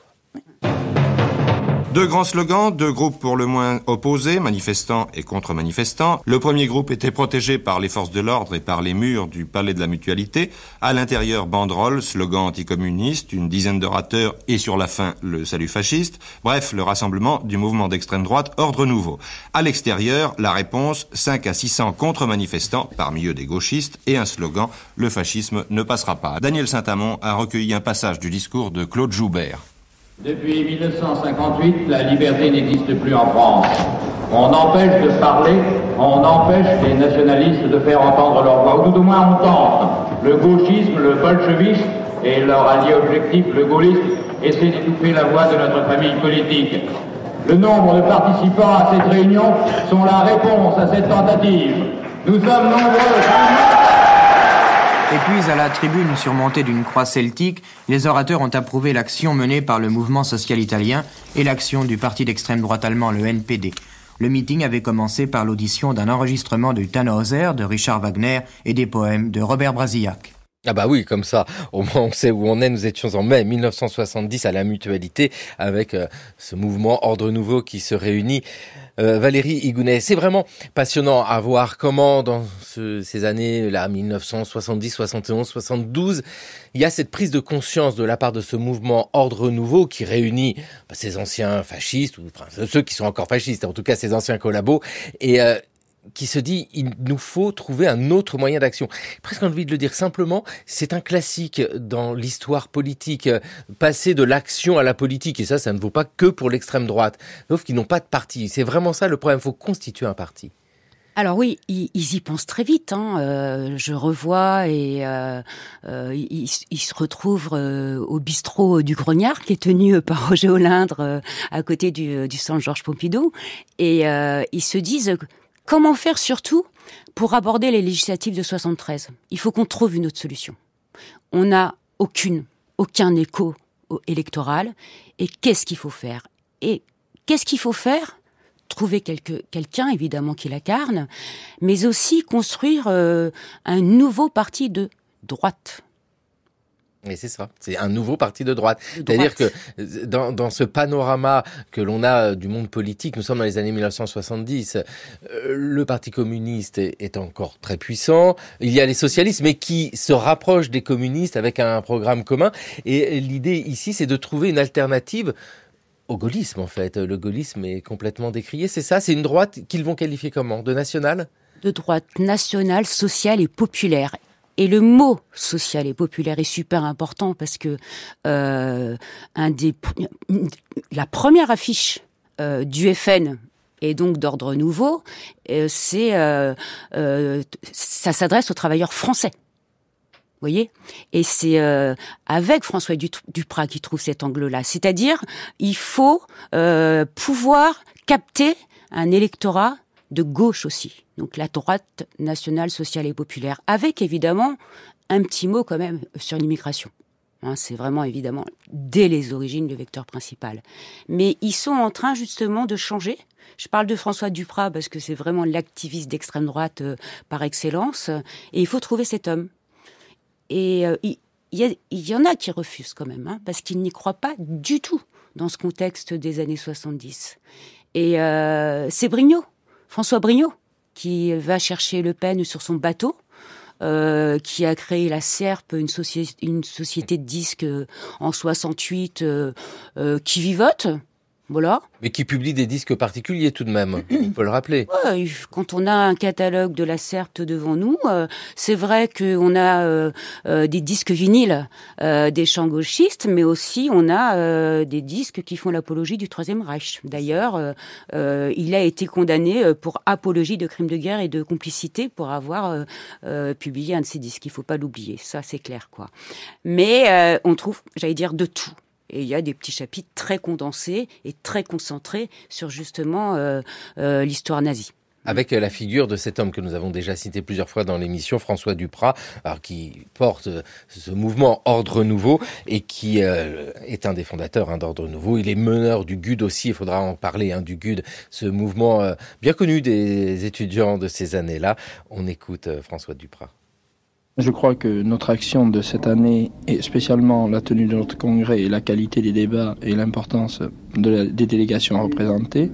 Deux grands slogans, deux groupes pour le moins opposés, manifestants et contre-manifestants. Le premier groupe était protégé par les forces de l'ordre et par les murs du palais de la mutualité. À l'intérieur, banderoles, slogans anticommunistes, une dizaine d'orateurs et sur la fin, le salut fasciste. Bref, le rassemblement du mouvement d'extrême droite Ordre Nouveau. À l'extérieur, la réponse, 5 à 600 contre-manifestants, parmi eux des gauchistes, et un slogan, le fascisme ne passera pas. Daniel Saint-Amand a recueilli un passage du discours de Claude Joubert. Depuis 1958, la liberté n'existe plus en France. On empêche de parler, on empêche les nationalistes de faire entendre leur voix, ou tout moins on tente. Le gauchisme, le bolchevisme et leur allié objectif, le gaulliste, essaient d'étouffer la voix de notre famille politique. Le nombre de participants à cette réunion sont la réponse à cette tentative. Nous sommes nombreux. Et puis, à la tribune surmontée d'une croix celtique, les orateurs ont approuvé l'action menée par le mouvement social italien et l'action du parti d'extrême droite allemand, le NPD. Le meeting avait commencé par l'audition d'un enregistrement de Tannhauser, de Richard Wagner et des poèmes de Robert Brasillac. Ah bah oui, comme ça, au moins on sait où on est. Nous étions en mai 1970 à la mutualité avec euh, ce mouvement Ordre Nouveau qui se réunit euh, Valérie Igounet. C'est vraiment passionnant à voir comment dans ces années-là, 1970, 71, 72, il y a cette prise de conscience de la part de ce mouvement Ordre Nouveau qui réunit bah, ces anciens fascistes, ou enfin, ceux qui sont encore fascistes, en tout cas ces anciens collabos, et euh, qui se dit il nous faut trouver un autre moyen d'action. Presque envie de le dire simplement, c'est un classique dans l'histoire politique, passer de l'action à la politique, et ça, ça ne vaut pas que pour l'extrême droite, sauf qu'ils n'ont pas de parti. C'est vraiment ça le problème, il faut constituer un parti. Alors oui, ils, y pensent très vite. Hein. Euh, je revois et euh, euh, ils, se retrouvent au bistrot du Grognard, qui est tenu par Roger Olindre, à côté du, du Centre Georges Pompidou, et ils se disent Comment faire surtout pour aborder les législatives de 73 Il faut qu'on trouve une autre solution. On n'a aucune, aucun écho électoral. Et qu'est-ce qu'il faut faire Et qu'est-ce qu'il faut faire trouver quelqu'un évidemment qui l'incarne, mais aussi construire euh, un nouveau parti de droite et c'est ça, c'est un nouveau parti de droite. C'est-à-dire que dans, dans, ce panorama que l'on a euh, du monde politique, nous sommes dans les années 1970, euh, le Parti communiste est, est, encore très puissant, il y a les socialistes, mais qui se rapprochent des communistes avec un programme commun. Et l'idée ici, c'est de trouver une alternative au gaullisme, en fait. Le gaullisme est complètement décrié, c'est ça C'est une droite qu'ils vont qualifier comment De nationale de droite nationale, sociale et populaire. Et le mot social et populaire est super important parce que euh, un des, la première affiche euh, du FN et donc d'ordre nouveau, c'est euh, ça s'adresse aux travailleurs français. voyez Et c'est avec François Duprat qui trouve cet angle-là. C'est-à-dire, il faut pouvoir capter un électorat de gauche aussi, donc la droite nationale, sociale et populaire, avec évidemment un petit mot quand même sur l'immigration. Hein, c'est vraiment évidemment dès les origines le vecteur principal. Mais ils sont en train justement de changer. Je parle de François Duprat parce que c'est vraiment l'activiste d'extrême droite euh, par excellence. Et il faut trouver cet homme. Et euh, il, y en a qui refusent quand même, hein, parce qu'ils n'y croient pas du tout dans ce contexte des années 70. Et euh, c'est Brignot François Brignot, qui va chercher Le Pen sur son bateau. Euh, qui a créé la SERP, une, société de disques euh, en 68, euh, qui vivote, voilà. Mais qui publie des disques particuliers tout de même, il faut le rappeler. quand on a un catalogue de la Certe devant nous, euh, c'est vrai qu'on a euh, euh, des disques vinyles des chants gauchistes, mais aussi on a des disques qui font l'apologie du Troisième Reich. D'ailleurs, il a été condamné pour apologie de crimes de guerre et de complicité pour avoir publié un de ces disques. Il faut pas l'oublier, ça c'est clair. quoi. Mais on trouve, j'allais dire, de tout. Et il y a des petits chapitres très condensés et très concentrés sur justement euh, euh, l'histoire nazie avec la figure de cet homme que nous avons déjà cité plusieurs fois dans l'émission, François Duprat, euh, qui porte ce mouvement Ordre Nouveau et qui est un des fondateurs hein, d'Ordre Nouveau. Il est meneur du GUD aussi, il faudra en parler, hein, du GUD, ce mouvement bien connu des étudiants de ces années-là. On écoute François Duprat. Je crois que notre action de cette année, et spécialement la tenue de notre congrès et la qualité des débats et l'importance des délégations représentées,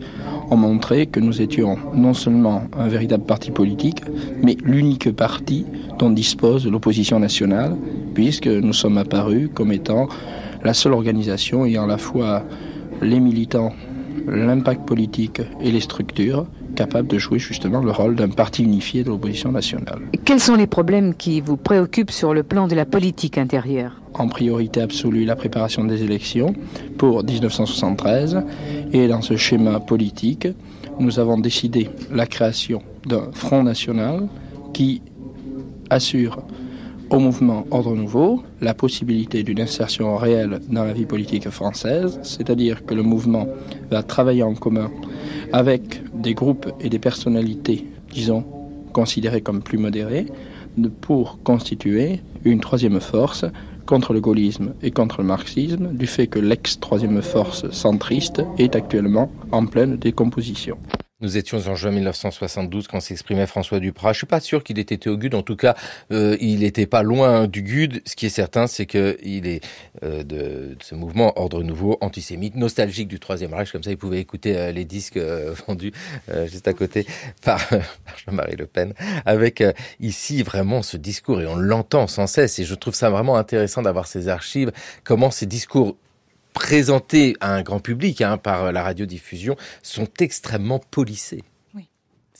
ont montré que nous étions non seulement un véritable parti politique, mais l'unique parti dont dispose l'opposition nationale, puisque nous sommes apparus comme étant la seule organisation ayant à la fois les militants l'impact politique et les structures capables de jouer justement le rôle d'un parti unifié de l'opposition nationale. Quels sont les problèmes qui vous préoccupent sur le plan de la politique intérieure En priorité absolue, la préparation des élections pour 1973. Et dans ce schéma politique, nous avons décidé la création d'un Front national qui assure au mouvement Ordre Nouveau la possibilité d'une insertion réelle dans la vie politique française, c'est-à-dire que le mouvement va travailler en commun avec des groupes et des personnalités, disons, considérées comme plus modérées, pour constituer une troisième force contre le gaullisme et contre le marxisme, du fait que l'ex-troisième force centriste est actuellement en pleine décomposition. Nous étions en juin 1972 quand s'exprimait François Duprat. Je suis pas sûr qu'il était au GUD. En tout cas, euh, il n'était pas loin du GUD. Ce qui est certain, c'est qu'il est, euh, de, ce mouvement Ordre Nouveau, antisémite, nostalgique du Troisième Reich. Comme ça, il pouvait écouter euh, les disques vendus juste à côté par Jean-Marie Le Pen. Avec ici vraiment ce discours, et on l'entend sans cesse, et je trouve ça vraiment intéressant d'avoir ces archives, comment ces discours présentés à un grand public hein, par la radiodiffusion sont extrêmement polissés.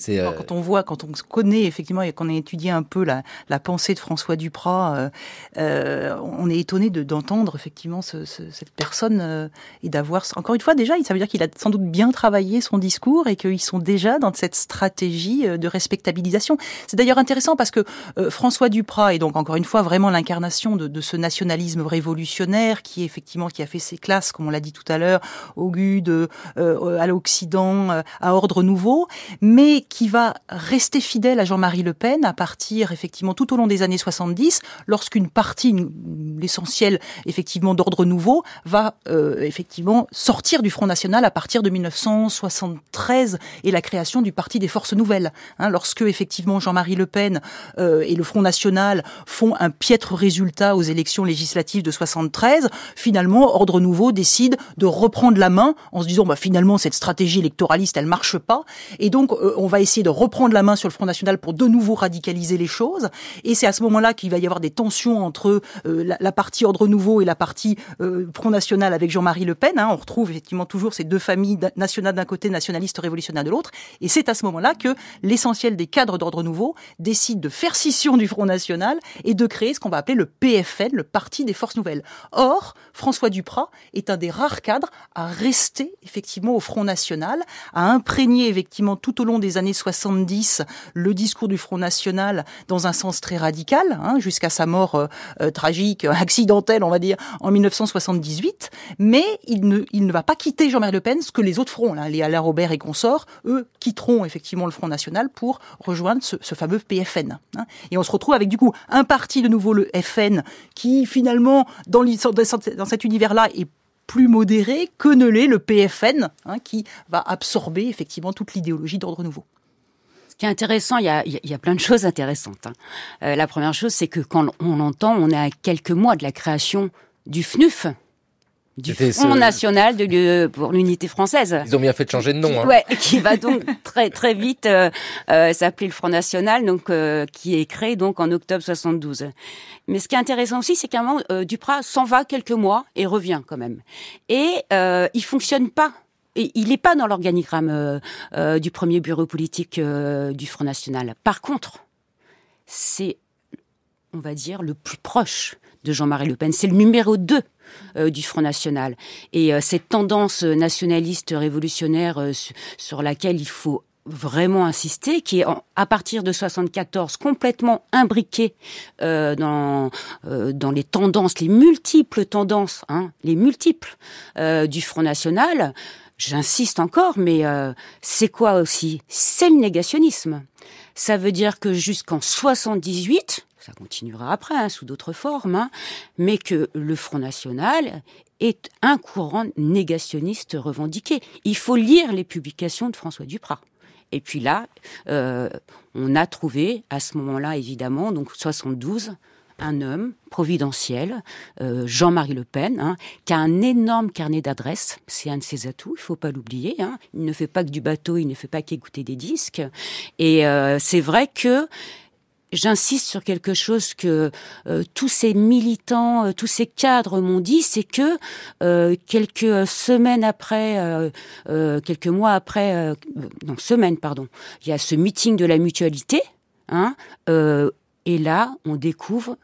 Euh, quand on voit, quand on connaît effectivement et qu'on a étudié un peu la, la pensée de François Duprat, euh, euh on est étonné d'entendre effectivement ce, ce, cette personne euh, et d'avoir encore une fois déjà, ça veut dire qu'il a sans doute bien travaillé son discours et qu'ils sont déjà dans cette stratégie de respectabilisation. C'est d'ailleurs intéressant parce que François Duprat est donc encore une fois vraiment l'incarnation de, de, ce nationalisme révolutionnaire qui effectivement qui a fait ses classes, comme on l'a dit tout à l'heure, au Gude, à l'Occident, à Ordre Nouveau, mais qui va rester fidèle à Jean-Marie Le Pen à partir, effectivement, tout au long des années 70, lorsqu'une partie, l'essentiel, effectivement, d'ordre nouveau, va, euh, effectivement, sortir du Front National à partir de 1973 et la création du Parti des Forces Nouvelles. Hein, lorsque, effectivement, Jean-Marie Le Pen euh, et le Front National font un piètre résultat aux élections législatives de 73, finalement, Ordre Nouveau décide de reprendre la main en se disant, bah, finalement, cette stratégie électoraliste, elle marche pas. Et donc, euh, on va essayer de reprendre la main sur le Front National pour de nouveau radicaliser les choses. Et c'est à ce moment-là qu'il va y avoir des tensions entre euh, la, partie Ordre Nouveau et la partie euh, Front National avec Jean-Marie Le Pen. Hein. On retrouve effectivement toujours ces deux familles nationales d'un côté, nationalistes révolutionnaires de l'autre. Et c'est à ce moment-là que l'essentiel des cadres d'Ordre Nouveau décide de faire scission du Front National et de créer ce qu'on va appeler le PFN, le Parti des Forces Nouvelles. Or, François Duprat est un des rares cadres à rester effectivement au Front National, à imprégner effectivement tout au long des années années 70 le discours du Front National dans un sens très radical, hein, jusqu'à sa mort euh, euh, tragique, accidentelle, on va dire, en 1978. Mais il ne, il ne va pas quitter Jean-Marie Le Pen, ce que les autres fronts, là, hein, les Alain Robert et consorts, eux, quitteront effectivement le Front National pour rejoindre ce, fameux PFN. Hein. Et on se retrouve avec du coup un parti de nouveau, le FN, qui finalement, dans, dans cet univers-là, est plus modéré que ne l'est le PFN, qui va absorber effectivement toute l'idéologie d'ordre nouveau. Ce qui est intéressant, il y a, il y a plein de choses intéressantes. Hein. Euh, la première chose, c'est que quand on l'entend, on est à quelques mois de la création du FNUF, du Fonds national de pour l'unité française. Ils ont bien fait de changer de nom. Qui, hein. ouais, qui va donc très très vite euh, euh, s'appeler le Front national, donc euh, qui est créé donc en octobre 72. Mais ce qui est intéressant aussi, c'est qu'à un moment, euh, Duprat s'en va quelques mois et revient quand même. Et il fonctionne pas il n'est pas dans l'organigramme euh, euh, du premier bureau politique euh, du Front National. Par contre, c'est, on va dire, le plus proche de Jean-Marie Le Pen. C'est le numéro 2 du Front National. Et cette tendance nationaliste révolutionnaire sur laquelle il faut vraiment insister, qui est à partir de 74 complètement imbriquée dans dans les tendances, les multiples tendances, hein, les multiples du Front National. J'insiste encore, mais euh, c'est quoi aussi C'est le négationnisme. Ça veut dire que jusqu'en 78, ça continuera après, hein, sous d'autres formes, hein, mais que le Front National est un courant négationniste revendiqué. Il faut lire les publications de François Duprat. Et puis là, euh, on a trouvé, à ce moment-là évidemment, donc 72, un homme providentiel, euh, Jean-Marie Le Pen, hein, qui a un énorme carnet d'adresses. C'est un de ses atouts, il faut pas l'oublier. Hein. Il ne fait pas que du bateau, il ne fait pas qu'écouter des disques. Et euh, c'est vrai que j'insiste sur quelque chose que euh, tous ces militants, tous ces cadres m'ont dit, c'est que quelques semaines après, quelques mois après, non, semaines, pardon, il y a ce meeting de la mutualité, hein, et là, on découvre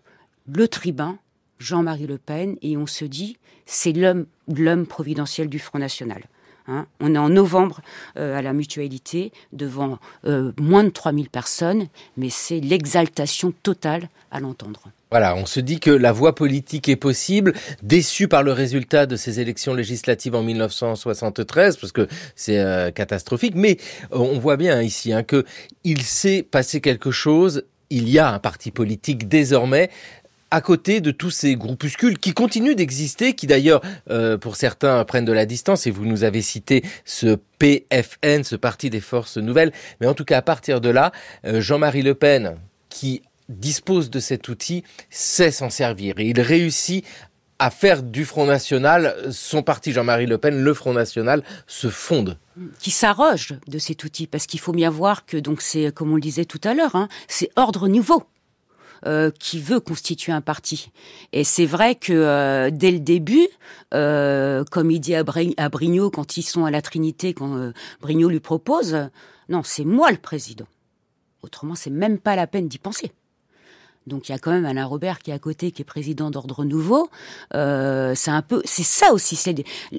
le tribun Jean-Marie Le Pen et on se dit c'est l'homme providentiel du Front National. Hein. on est en novembre euh, à la mutualité devant euh, moins de 3000 personnes, mais c'est l'exaltation totale à l'entendre. Voilà, on se dit que la voie politique est possible, déçu par le résultat de ces élections législatives en 1973, parce que c'est euh, catastrophique, mais on voit bien ici hein, qu'il s'est passé quelque chose il y a un parti politique désormais à côté de tous ces groupuscules qui continuent d'exister, qui d'ailleurs, euh, pour certains, prennent de la distance, et vous nous avez cité ce PFN, ce Parti des Forces Nouvelles, mais en tout cas, à partir de là, euh, Jean-Marie Le Pen, qui dispose de cet outil, sait s'en servir, et il réussit à faire du Front National, son parti Jean-Marie Le Pen, le Front National, se fonde qui s'arroge de cet outil, parce qu'il faut bien voir que donc c'est, comme on le disait tout à l'heure, hein, c'est ordre nouveau. Euh, qui veut constituer un parti. Et c'est vrai que euh, dès le début, euh, comme il dit à, Brignot quand ils sont à la Trinité, quand euh, Brignot lui propose, non, c'est moi le président. Autrement, c'est même pas la peine d'y penser. Donc il y a quand même Alain Robert qui est à côté, qui est président d'Ordre Nouveau. Euh, c'est un peu, c'est ça aussi. C'est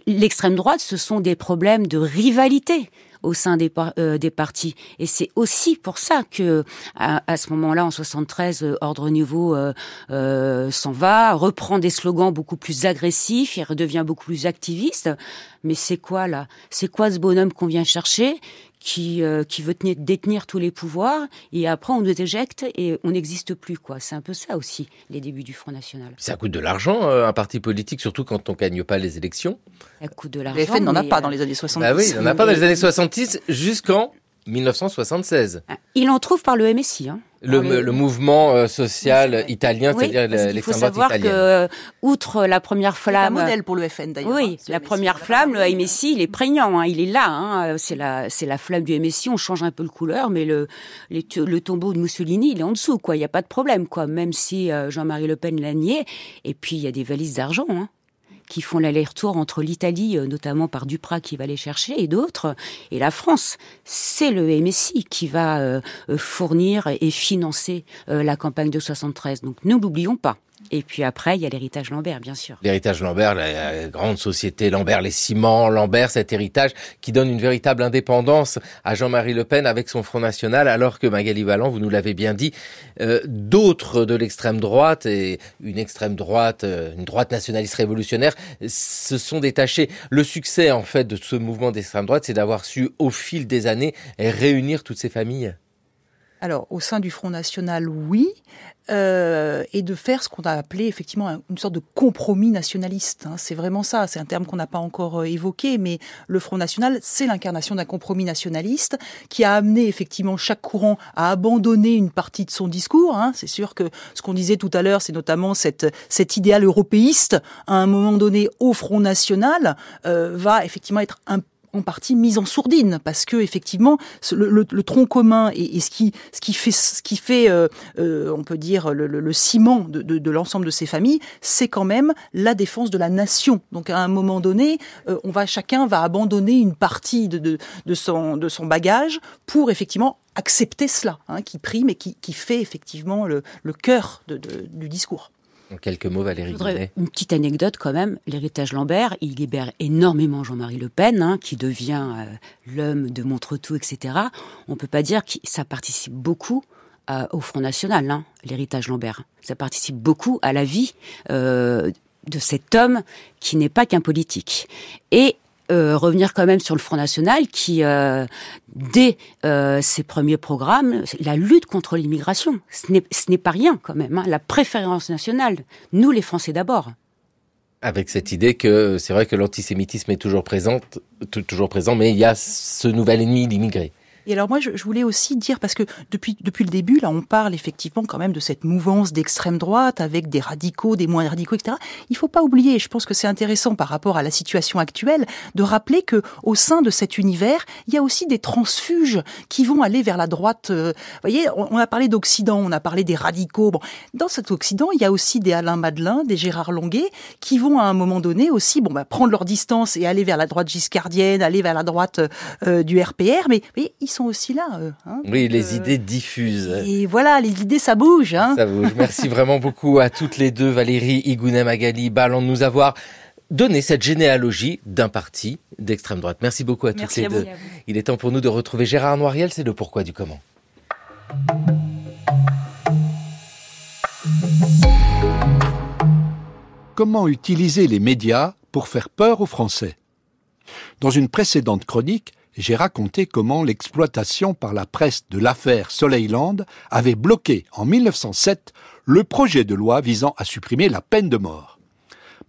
l'extrême droite, ce sont des problèmes de rivalité au sein des, euh, des partis. Et c'est aussi pour ça que, à, ce moment-là, en 73, euh, Ordre Nouveau s'en va, reprend des slogans beaucoup plus agressifs, il redevient beaucoup plus activiste. Mais c'est quoi là C'est quoi ce bonhomme qu'on vient chercher qui, euh, qui veut tenir, détenir tous les pouvoirs, et après on nous éjecte et on n'existe plus. quoi. C'est un peu ça aussi, les débuts du Front National. Ça coûte de l'argent, euh, un parti politique, surtout quand on ne gagne pas les élections. Ça coûte de l'argent. L'FN n'en euh, bah a pas dans les années 70. Ah oui, il n'en a pas dans les années 70 jusqu'en 1976. Ah, il en trouve par le MSI. Hein. Le, le, mouvement euh, social italien, c'est-à-dire Il faut savoir que, outre la première flamme, un modèle pour le FN d'ailleurs. Oui, hein, la première flamme, le MSI, il est prégnant, hein, il est là. Hein. c'est la, c'est la flamme du MSI. On change un peu de couleur, mais le, le, tombeau de Mussolini, il est en dessous, quoi. Il n'y a pas de problème, quoi. Même si euh, Jean-Marie Le Pen l'a nié. Et puis il y a des valises d'argent qui font l'aller-retour entre l'Italie, euh, notamment par Duprat qui va les chercher, et d'autres, et la France. C'est le MSI qui va euh, euh, fournir et financer la campagne de 73. Donc ne l'oublions pas. Et puis après, il y a l'héritage Lambert, bien sûr. L'héritage Lambert, la grande société Lambert, les ciments, Lambert, cet héritage qui donne une véritable indépendance à Jean-Marie Le Pen avec son Front National, alors que Magali Valland, vous nous l'avez bien dit, euh, d'autres de l'extrême droite, et une extrême droite, euh, une droite nationaliste révolutionnaire, se sont détachés. Le succès, en fait, de ce mouvement d'extrême droite, c'est d'avoir su, au fil des années, réunir toutes ces familles. Alors, au sein du Front National, oui, euh, et de faire ce qu'on a appelé effectivement une sorte de compromis nationaliste. Hein. C'est vraiment ça, c'est un terme qu'on n'a pas encore euh, évoqué, mais le Front National, c'est l'incarnation d'un compromis nationaliste qui a amené effectivement chaque courant à abandonner une partie de son discours. Hein. C'est sûr que ce qu'on disait tout à l'heure, c'est notamment cette, cet idéal européiste, à un moment donné, au Front National, euh, va effectivement être un en partie mise en sourdine parce que effectivement le, tronc commun et, ce qui ce qui fait ce qui fait euh, euh, on peut dire le, ciment de, de, l'ensemble de ces familles c'est quand même la défense de la nation donc à un moment donné euh, on va chacun va abandonner une partie de, de, son de son bagage pour effectivement accepter cela hein, qui prime et qui, qui fait effectivement le, cœur du discours quelques mots, Valérie Une petite anecdote quand même. L'héritage Lambert, il libère énormément Jean-Marie Le Pen, hein, qui devient euh, l'homme de Montretout, etc. On peut pas dire que ça participe beaucoup euh, au Front National, hein, l'héritage Lambert. Ça participe beaucoup à la vie euh, de cet homme qui n'est pas qu'un politique. Et euh, revenir quand même sur le Front National qui, euh, dès euh, ses premiers programmes, la lutte contre l'immigration, ce n'est pas rien quand même, hein. la préférence nationale, nous les Français d'abord. Avec cette idée que c'est vrai que l'antisémitisme est toujours présent, toujours présent, mais il y a ce nouvel ennemi, l'immigré. Et alors moi, je, voulais aussi dire, parce que depuis, depuis le début, là, on parle effectivement quand même de cette mouvance d'extrême droite avec des radicaux, des moins radicaux, etc. Il faut pas oublier, et je pense que c'est intéressant par rapport à la situation actuelle, de rappeler que au sein de cet univers, il y a aussi des transfuges qui vont aller vers la droite. Euh, vous voyez, on, a parlé d'Occident, on a parlé des radicaux. Bon, dans cet Occident, il y a aussi des Alain Madelin, des Gérard Longuet, qui vont à un moment donné aussi, bon, bah, prendre leur distance et aller vers la droite giscardienne, aller vers la droite euh, euh, du RPR, mais, mais ils sont aussi là, eux. Hein, oui, les euh, idées diffusent. Et voilà, les idées, ça bouge. Hein. ça bouge. Merci vraiment beaucoup à toutes les deux, Valérie, Igounet, Magali, Ballon, de nous avoir donné cette généalogie d'un parti d'extrême droite. Merci beaucoup à toutes à les vous. deux. Il est temps pour nous de retrouver Gérard Noiriel, c'est le pourquoi du comment. Comment utiliser les médias pour faire peur aux Français Dans une précédente chronique, j'ai raconté comment l'exploitation par la presse de l'affaire Soleiland avait bloqué en 1907 le projet de loi visant à supprimer la peine de mort.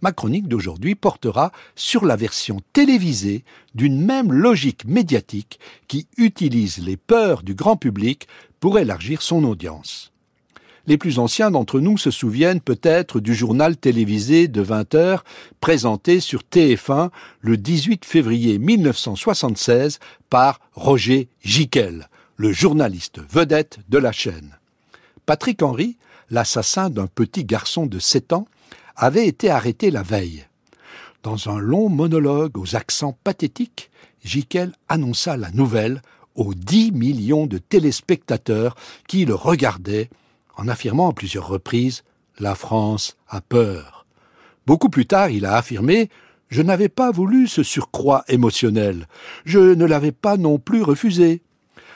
Ma chronique d'aujourd'hui portera sur la version télévisée d'une même logique médiatique qui utilise les peurs du grand public pour élargir son audience. Les plus anciens d'entre nous se souviennent peut-être du journal télévisé de 20 heures présenté sur TF1 le 18 février 1976 par Roger Giquel, le journaliste vedette de la chaîne. Patrick Henry, l'assassin d'un petit garçon de 7 ans, avait été arrêté la veille. Dans un long monologue aux accents pathétiques, Giquel annonça la nouvelle aux 10 millions de téléspectateurs qui le regardaient en affirmant à plusieurs reprises La France a peur. Beaucoup plus tard, il a affirmé Je n'avais pas voulu ce surcroît émotionnel, je ne l'avais pas non plus refusé.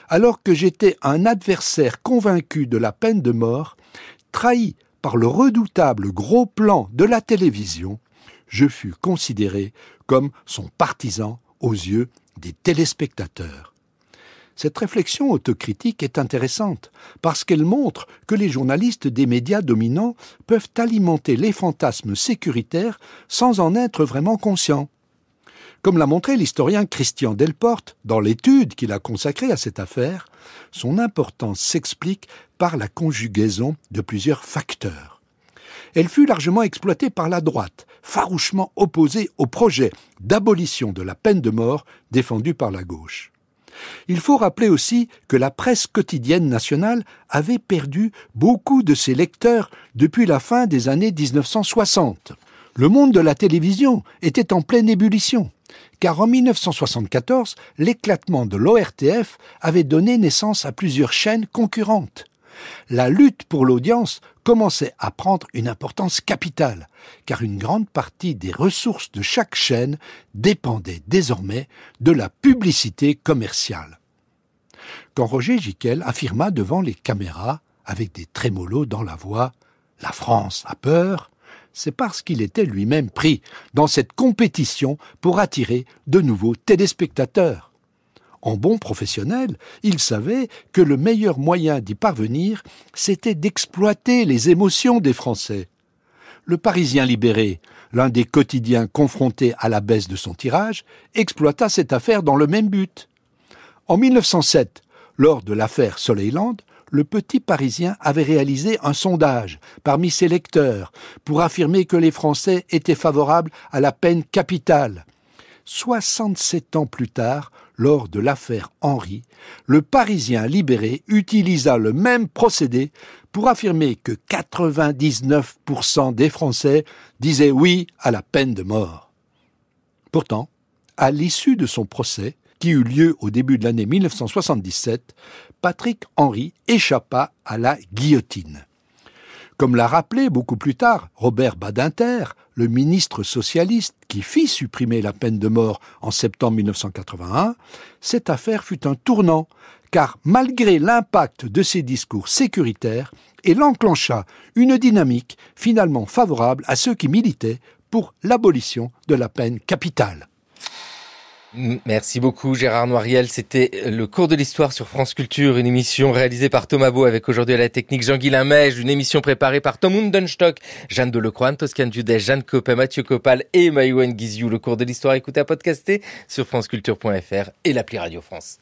Alors que j'étais un adversaire convaincu de la peine de mort, trahi par le redoutable gros plan de la télévision, je fus considéré comme son partisan aux yeux des téléspectateurs. Cette réflexion autocritique est intéressante parce qu'elle montre que les journalistes des médias dominants peuvent alimenter les fantasmes sécuritaires sans en être vraiment conscients. Comme l'a montré l'historien Christian Delporte dans l'étude qu'il a consacrée à cette affaire, son importance s'explique par la conjugaison de plusieurs facteurs. Elle fut largement exploitée par la droite, farouchement opposée au projet d'abolition de la peine de mort défendu par la gauche. Il faut rappeler aussi que la presse quotidienne nationale avait perdu beaucoup de ses lecteurs depuis la fin des années 1960. Le monde de la télévision était en pleine ébullition, car en 1974, l'éclatement de l'ORTF avait donné naissance à plusieurs chaînes concurrentes. La lutte pour l'audience commençait à prendre une importance capitale, car une grande partie des ressources de chaque chaîne dépendait désormais de la publicité commerciale. Quand Roger Giquel affirma devant les caméras, avec des trémolos dans la voix, La France a peur, c'est parce qu'il était lui-même pris dans cette compétition pour attirer de nouveaux téléspectateurs. En bon professionnel, il savait que le meilleur moyen d'y parvenir, c'était d'exploiter les émotions des Français. Le Parisien libéré, l'un des quotidiens confrontés à la baisse de son tirage, exploita cette affaire dans le même but. En 1907, lors de l'affaire Soleiland, le petit Parisien avait réalisé un sondage parmi ses lecteurs pour affirmer que les Français étaient favorables à la peine capitale. 67 ans plus tard, lors de l'affaire Henri, le Parisien libéré utilisa le même procédé pour affirmer que 99% des Français disaient oui à la peine de mort. Pourtant, à l'issue de son procès, qui eut lieu au début de l'année 1977, Patrick Henry échappa à la guillotine. Comme l'a rappelé beaucoup plus tard Robert Badinter, le ministre socialiste qui fit supprimer la peine de mort en septembre 1981, cette affaire fut un tournant, car malgré l'impact de ses discours sécuritaires, elle enclencha une dynamique finalement favorable à ceux qui militaient pour l'abolition de la peine capitale. Mm, merci beaucoup Gérard Noiriel. C'était le cours de l'histoire sur France Culture, une émission réalisée par Thomas Beau avec aujourd'hui à la technique jean guy Meige, une émission préparée par Tom Hundenstock, Jeanne Delecroix, Toscan Dudet, Jeanne Copin, Mathieu Copal et Maïwen Gizou. Le cours de l'histoire écoutez à podcaster sur franceculture.fr et l'appli Radio France.